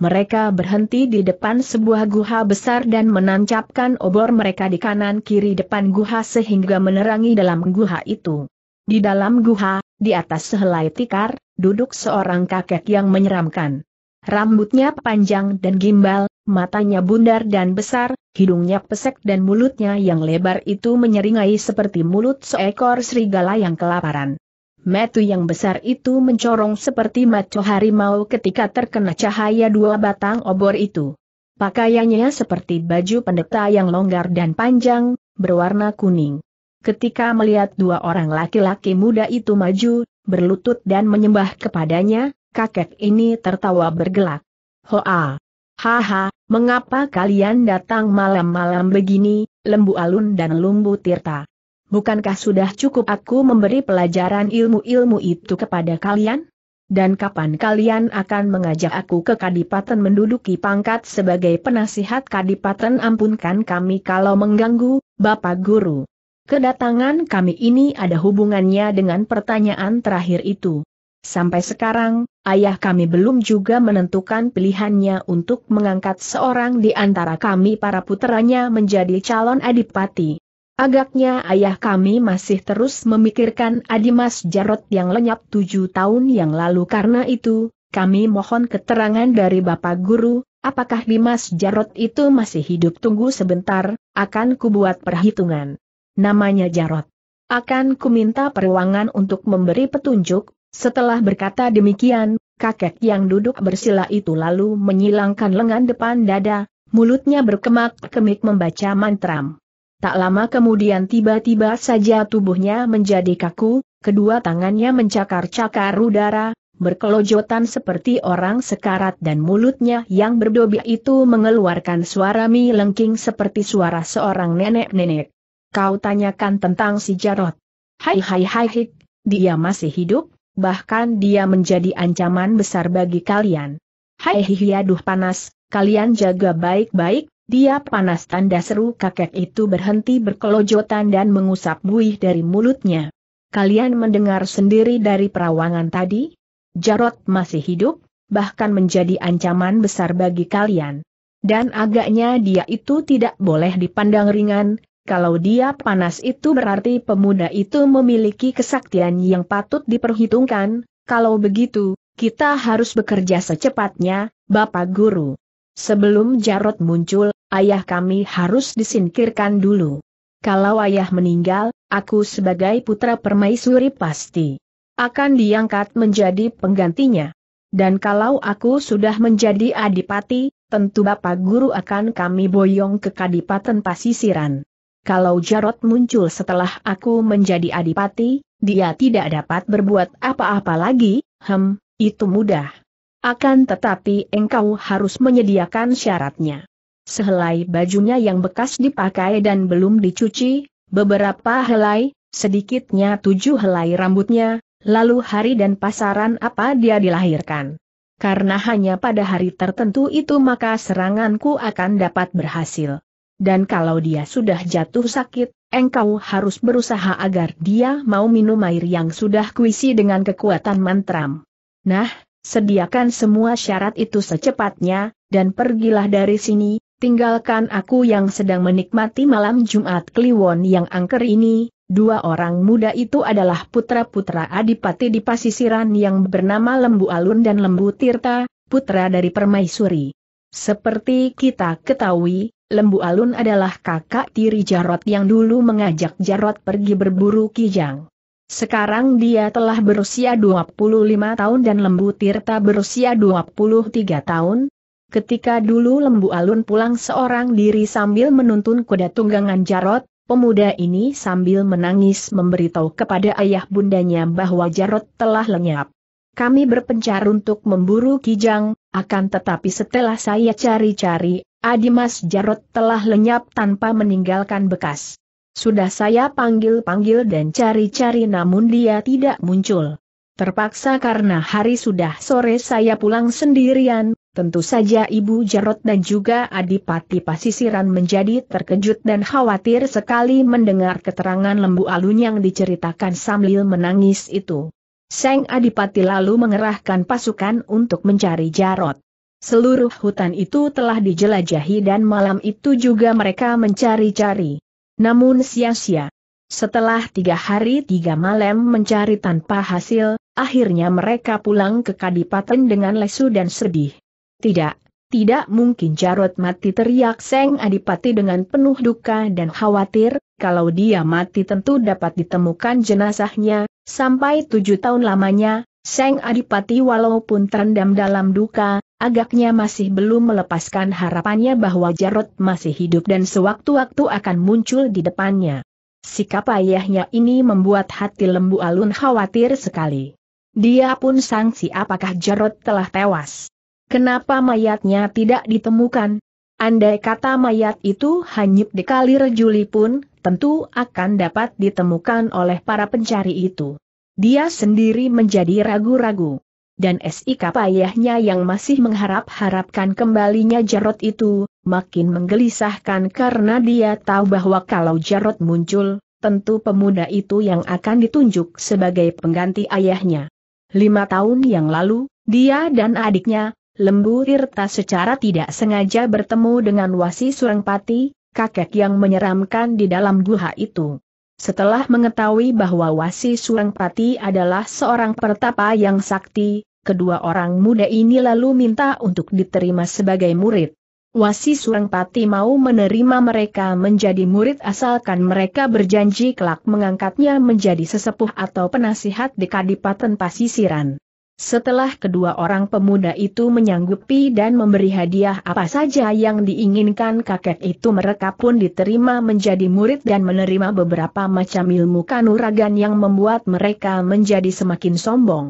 mereka berhenti di depan sebuah guha besar dan menancapkan obor mereka di kanan-kiri depan guha sehingga menerangi dalam guha itu. Di dalam guha, di atas sehelai tikar, duduk seorang kakek yang menyeramkan. Rambutnya panjang dan gimbal, matanya bundar dan besar, hidungnya pesek dan mulutnya yang lebar itu menyeringai seperti mulut seekor serigala yang kelaparan. Metu yang besar itu mencorong seperti maco harimau ketika terkena cahaya dua batang obor itu. Pakaiannya seperti baju pendeta yang longgar dan panjang, berwarna kuning. Ketika melihat dua orang laki-laki muda itu maju, berlutut dan menyembah kepadanya, kakek ini tertawa bergelak. Hoa! Haha, mengapa kalian datang malam-malam begini, lembu alun dan lumbu tirta? Bukankah sudah cukup aku memberi pelajaran ilmu-ilmu itu kepada kalian? Dan kapan kalian akan mengajak aku ke Kadipaten menduduki pangkat sebagai penasihat Kadipaten ampunkan kami kalau mengganggu, Bapak Guru. Kedatangan kami ini ada hubungannya dengan pertanyaan terakhir itu. Sampai sekarang, ayah kami belum juga menentukan pilihannya untuk mengangkat seorang di antara kami para puteranya menjadi calon adipati. Agaknya ayah kami masih terus memikirkan Adimas Jarot yang lenyap tujuh tahun yang lalu karena itu, kami mohon keterangan dari Bapak Guru, apakah Dimas Jarot itu masih hidup tunggu sebentar, akan kubuat perhitungan. Namanya Jarot. Akan kuminta peruangan untuk memberi petunjuk, setelah berkata demikian, kakek yang duduk bersila itu lalu menyilangkan lengan depan dada, mulutnya berkemak-kemik membaca mantram. Tak lama kemudian tiba-tiba saja tubuhnya menjadi kaku, kedua tangannya mencakar-cakar udara, berkelojotan seperti orang sekarat dan mulutnya yang berdobi itu mengeluarkan suara mi lengking seperti suara seorang nenek-nenek. Kau tanyakan tentang si Jarot. Hai hai hai hik, dia masih hidup, bahkan dia menjadi ancaman besar bagi kalian. Hai hihi aduh panas, kalian jaga baik-baik, dia panas tanda seru kakek itu berhenti berkelojotan dan mengusap buih dari mulutnya. Kalian mendengar sendiri dari perawangan tadi? Jarot masih hidup, bahkan menjadi ancaman besar bagi kalian. Dan agaknya dia itu tidak boleh dipandang ringan, kalau dia panas itu berarti pemuda itu memiliki kesaktian yang patut diperhitungkan, kalau begitu, kita harus bekerja secepatnya, Bapak Guru. Sebelum Jarot muncul, ayah kami harus disingkirkan dulu. Kalau ayah meninggal, aku sebagai putra permaisuri pasti akan diangkat menjadi penggantinya. Dan kalau aku sudah menjadi adipati, tentu Bapak Guru akan kami boyong ke Kadipaten Pasisiran. Kalau Jarot muncul setelah aku menjadi adipati, dia tidak dapat berbuat apa-apa lagi, hem, itu mudah. Akan tetapi engkau harus menyediakan syaratnya sehelai bajunya yang bekas dipakai dan belum dicuci, beberapa helai, sedikitnya tujuh helai rambutnya, lalu hari dan pasaran apa dia dilahirkan. Karena hanya pada hari tertentu itu maka seranganku akan dapat berhasil. Dan kalau dia sudah jatuh sakit, engkau harus berusaha agar dia mau minum air yang sudah kuisi dengan kekuatan mantram. Nah, sediakan semua syarat itu secepatnya, dan pergilah dari sini, tinggalkan aku yang sedang menikmati malam Jumat Kliwon yang angker ini, dua orang muda itu adalah putra-putra Adipati di Pasisiran yang bernama Lembu Alun dan Lembu Tirta, putra dari Permaisuri. Seperti kita ketahui, Lembu Alun adalah kakak tiri Jarot yang dulu mengajak Jarot pergi berburu kijang. Sekarang dia telah berusia 25 tahun dan Lembu Tirta berusia 23 tahun, Ketika dulu Lembu Alun pulang seorang diri sambil menuntun kuda tunggangan Jarot, pemuda ini sambil menangis memberitahu kepada ayah bundanya bahwa Jarot telah lenyap. Kami berpencar untuk memburu Kijang, akan tetapi setelah saya cari-cari, Adimas Jarot telah lenyap tanpa meninggalkan bekas. Sudah saya panggil-panggil dan cari-cari namun dia tidak muncul. Terpaksa karena hari sudah sore saya pulang sendirian, Tentu saja Ibu Jarot dan juga Adipati Pasisiran menjadi terkejut dan khawatir sekali mendengar keterangan lembu alun yang diceritakan sambil menangis itu. Seng Adipati lalu mengerahkan pasukan untuk mencari Jarot. Seluruh hutan itu telah dijelajahi dan malam itu juga mereka mencari-cari. Namun sia-sia. Setelah tiga hari tiga malam mencari tanpa hasil, akhirnya mereka pulang ke Kadipaten dengan lesu dan sedih. Tidak, tidak mungkin Jarot mati teriak Seng Adipati dengan penuh duka dan khawatir, kalau dia mati tentu dapat ditemukan jenazahnya, sampai tujuh tahun lamanya, Seng Adipati walaupun terendam dalam duka, agaknya masih belum melepaskan harapannya bahwa Jarot masih hidup dan sewaktu-waktu akan muncul di depannya. Sikap ayahnya ini membuat hati lembu alun khawatir sekali. Dia pun sangsi apakah Jarot telah tewas. Kenapa mayatnya tidak ditemukan? Andai kata mayat itu hanyut di kali rejuli pun, tentu akan dapat ditemukan oleh para pencari itu. Dia sendiri menjadi ragu-ragu. Dan SIK ayahnya yang masih mengharap-harapkan kembalinya Jarot itu, makin menggelisahkan karena dia tahu bahwa kalau Jarot muncul, tentu pemuda itu yang akan ditunjuk sebagai pengganti ayahnya. Lima tahun yang lalu, dia dan adiknya, Lembu Tirta secara tidak sengaja bertemu dengan Wasi Surengpati, kakek yang menyeramkan di dalam guha itu. Setelah mengetahui bahwa Wasi Surengpati adalah seorang pertapa yang sakti, kedua orang muda ini lalu minta untuk diterima sebagai murid. Wasi Surengpati mau menerima mereka menjadi murid asalkan mereka berjanji kelak mengangkatnya menjadi sesepuh atau penasihat di Kadipaten Pasisiran. Setelah kedua orang pemuda itu menyanggupi dan memberi hadiah apa saja yang diinginkan kakek itu mereka pun diterima menjadi murid dan menerima beberapa macam ilmu kanuragan yang membuat mereka menjadi semakin sombong.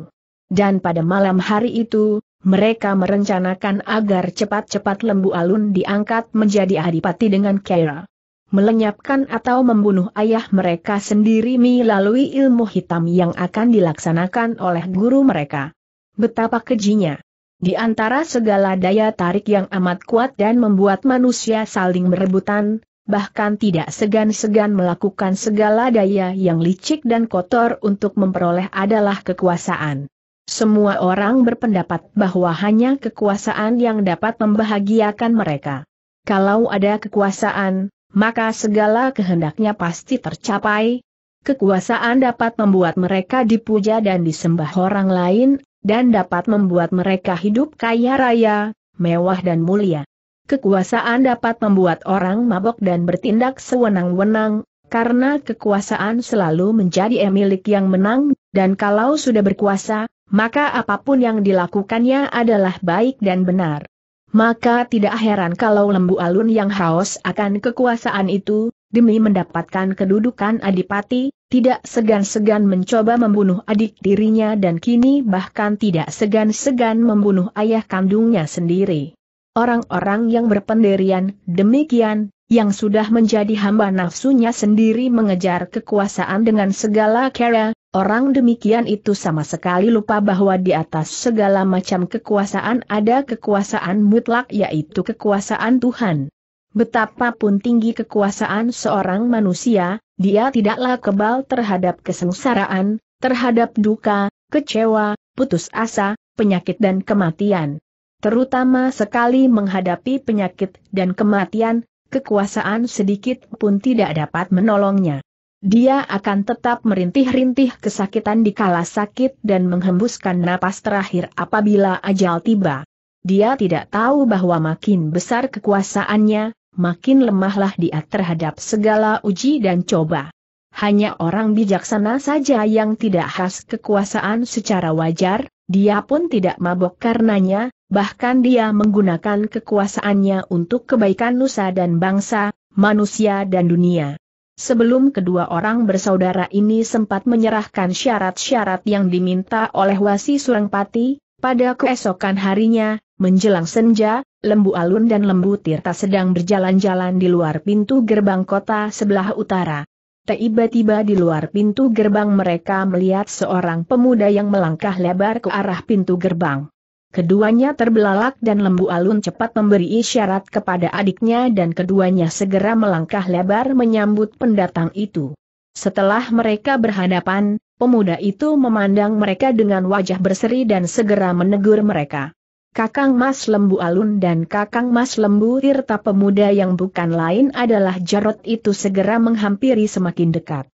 Dan pada malam hari itu, mereka merencanakan agar cepat-cepat Lembu Alun diangkat menjadi adipati dengan Kaira melenyapkan atau membunuh ayah mereka sendiri melalui ilmu hitam yang akan dilaksanakan oleh guru mereka. Betapa kejinya. Di antara segala daya tarik yang amat kuat dan membuat manusia saling berebutan, bahkan tidak segan-segan melakukan segala daya yang licik dan kotor untuk memperoleh adalah kekuasaan. Semua orang berpendapat bahwa hanya kekuasaan yang dapat membahagiakan mereka. Kalau ada kekuasaan, maka segala kehendaknya pasti tercapai. Kekuasaan dapat membuat mereka dipuja dan disembah orang lain, dan dapat membuat mereka hidup kaya raya, mewah dan mulia. Kekuasaan dapat membuat orang mabok dan bertindak sewenang-wenang, karena kekuasaan selalu menjadi milik yang menang, dan kalau sudah berkuasa, maka apapun yang dilakukannya adalah baik dan benar. Maka tidak heran kalau lembu alun yang haus akan kekuasaan itu, demi mendapatkan kedudukan adipati, tidak segan-segan mencoba membunuh adik tirinya dan kini bahkan tidak segan-segan membunuh ayah kandungnya sendiri. Orang-orang yang berpendirian demikian, yang sudah menjadi hamba nafsunya sendiri mengejar kekuasaan dengan segala cara, orang demikian itu sama sekali lupa bahwa di atas segala macam kekuasaan ada kekuasaan mutlak yaitu kekuasaan Tuhan. Betapapun tinggi kekuasaan seorang manusia, dia tidaklah kebal terhadap kesengsaraan, terhadap duka, kecewa, putus asa, penyakit dan kematian terutama sekali menghadapi penyakit dan kematian, kekuasaan sedikit pun tidak dapat menolongnya. Dia akan tetap merintih-rintih kesakitan di kala sakit dan menghembuskan napas terakhir apabila ajal tiba. Dia tidak tahu bahwa makin besar kekuasaannya, makin lemahlah dia terhadap segala uji dan coba. Hanya orang bijaksana saja yang tidak khas kekuasaan secara wajar, dia pun tidak mabok karenanya, bahkan dia menggunakan kekuasaannya untuk kebaikan nusa dan bangsa, manusia dan dunia. Sebelum kedua orang bersaudara ini sempat menyerahkan syarat-syarat yang diminta oleh Wasi Surangpati, pada keesokan harinya, menjelang senja, Lembu Alun dan Lembu Tirta sedang berjalan-jalan di luar pintu gerbang kota sebelah utara. Tiba-tiba di luar pintu gerbang mereka melihat seorang pemuda yang melangkah lebar ke arah pintu gerbang. Keduanya terbelalak dan lembu alun cepat memberi isyarat kepada adiknya dan keduanya segera melangkah lebar menyambut pendatang itu. Setelah mereka berhadapan, pemuda itu memandang mereka dengan wajah berseri dan segera menegur mereka. Kakang Mas Lembu Alun dan Kakang Mas Lembu Tirta pemuda yang bukan lain adalah Jarot itu segera menghampiri semakin dekat.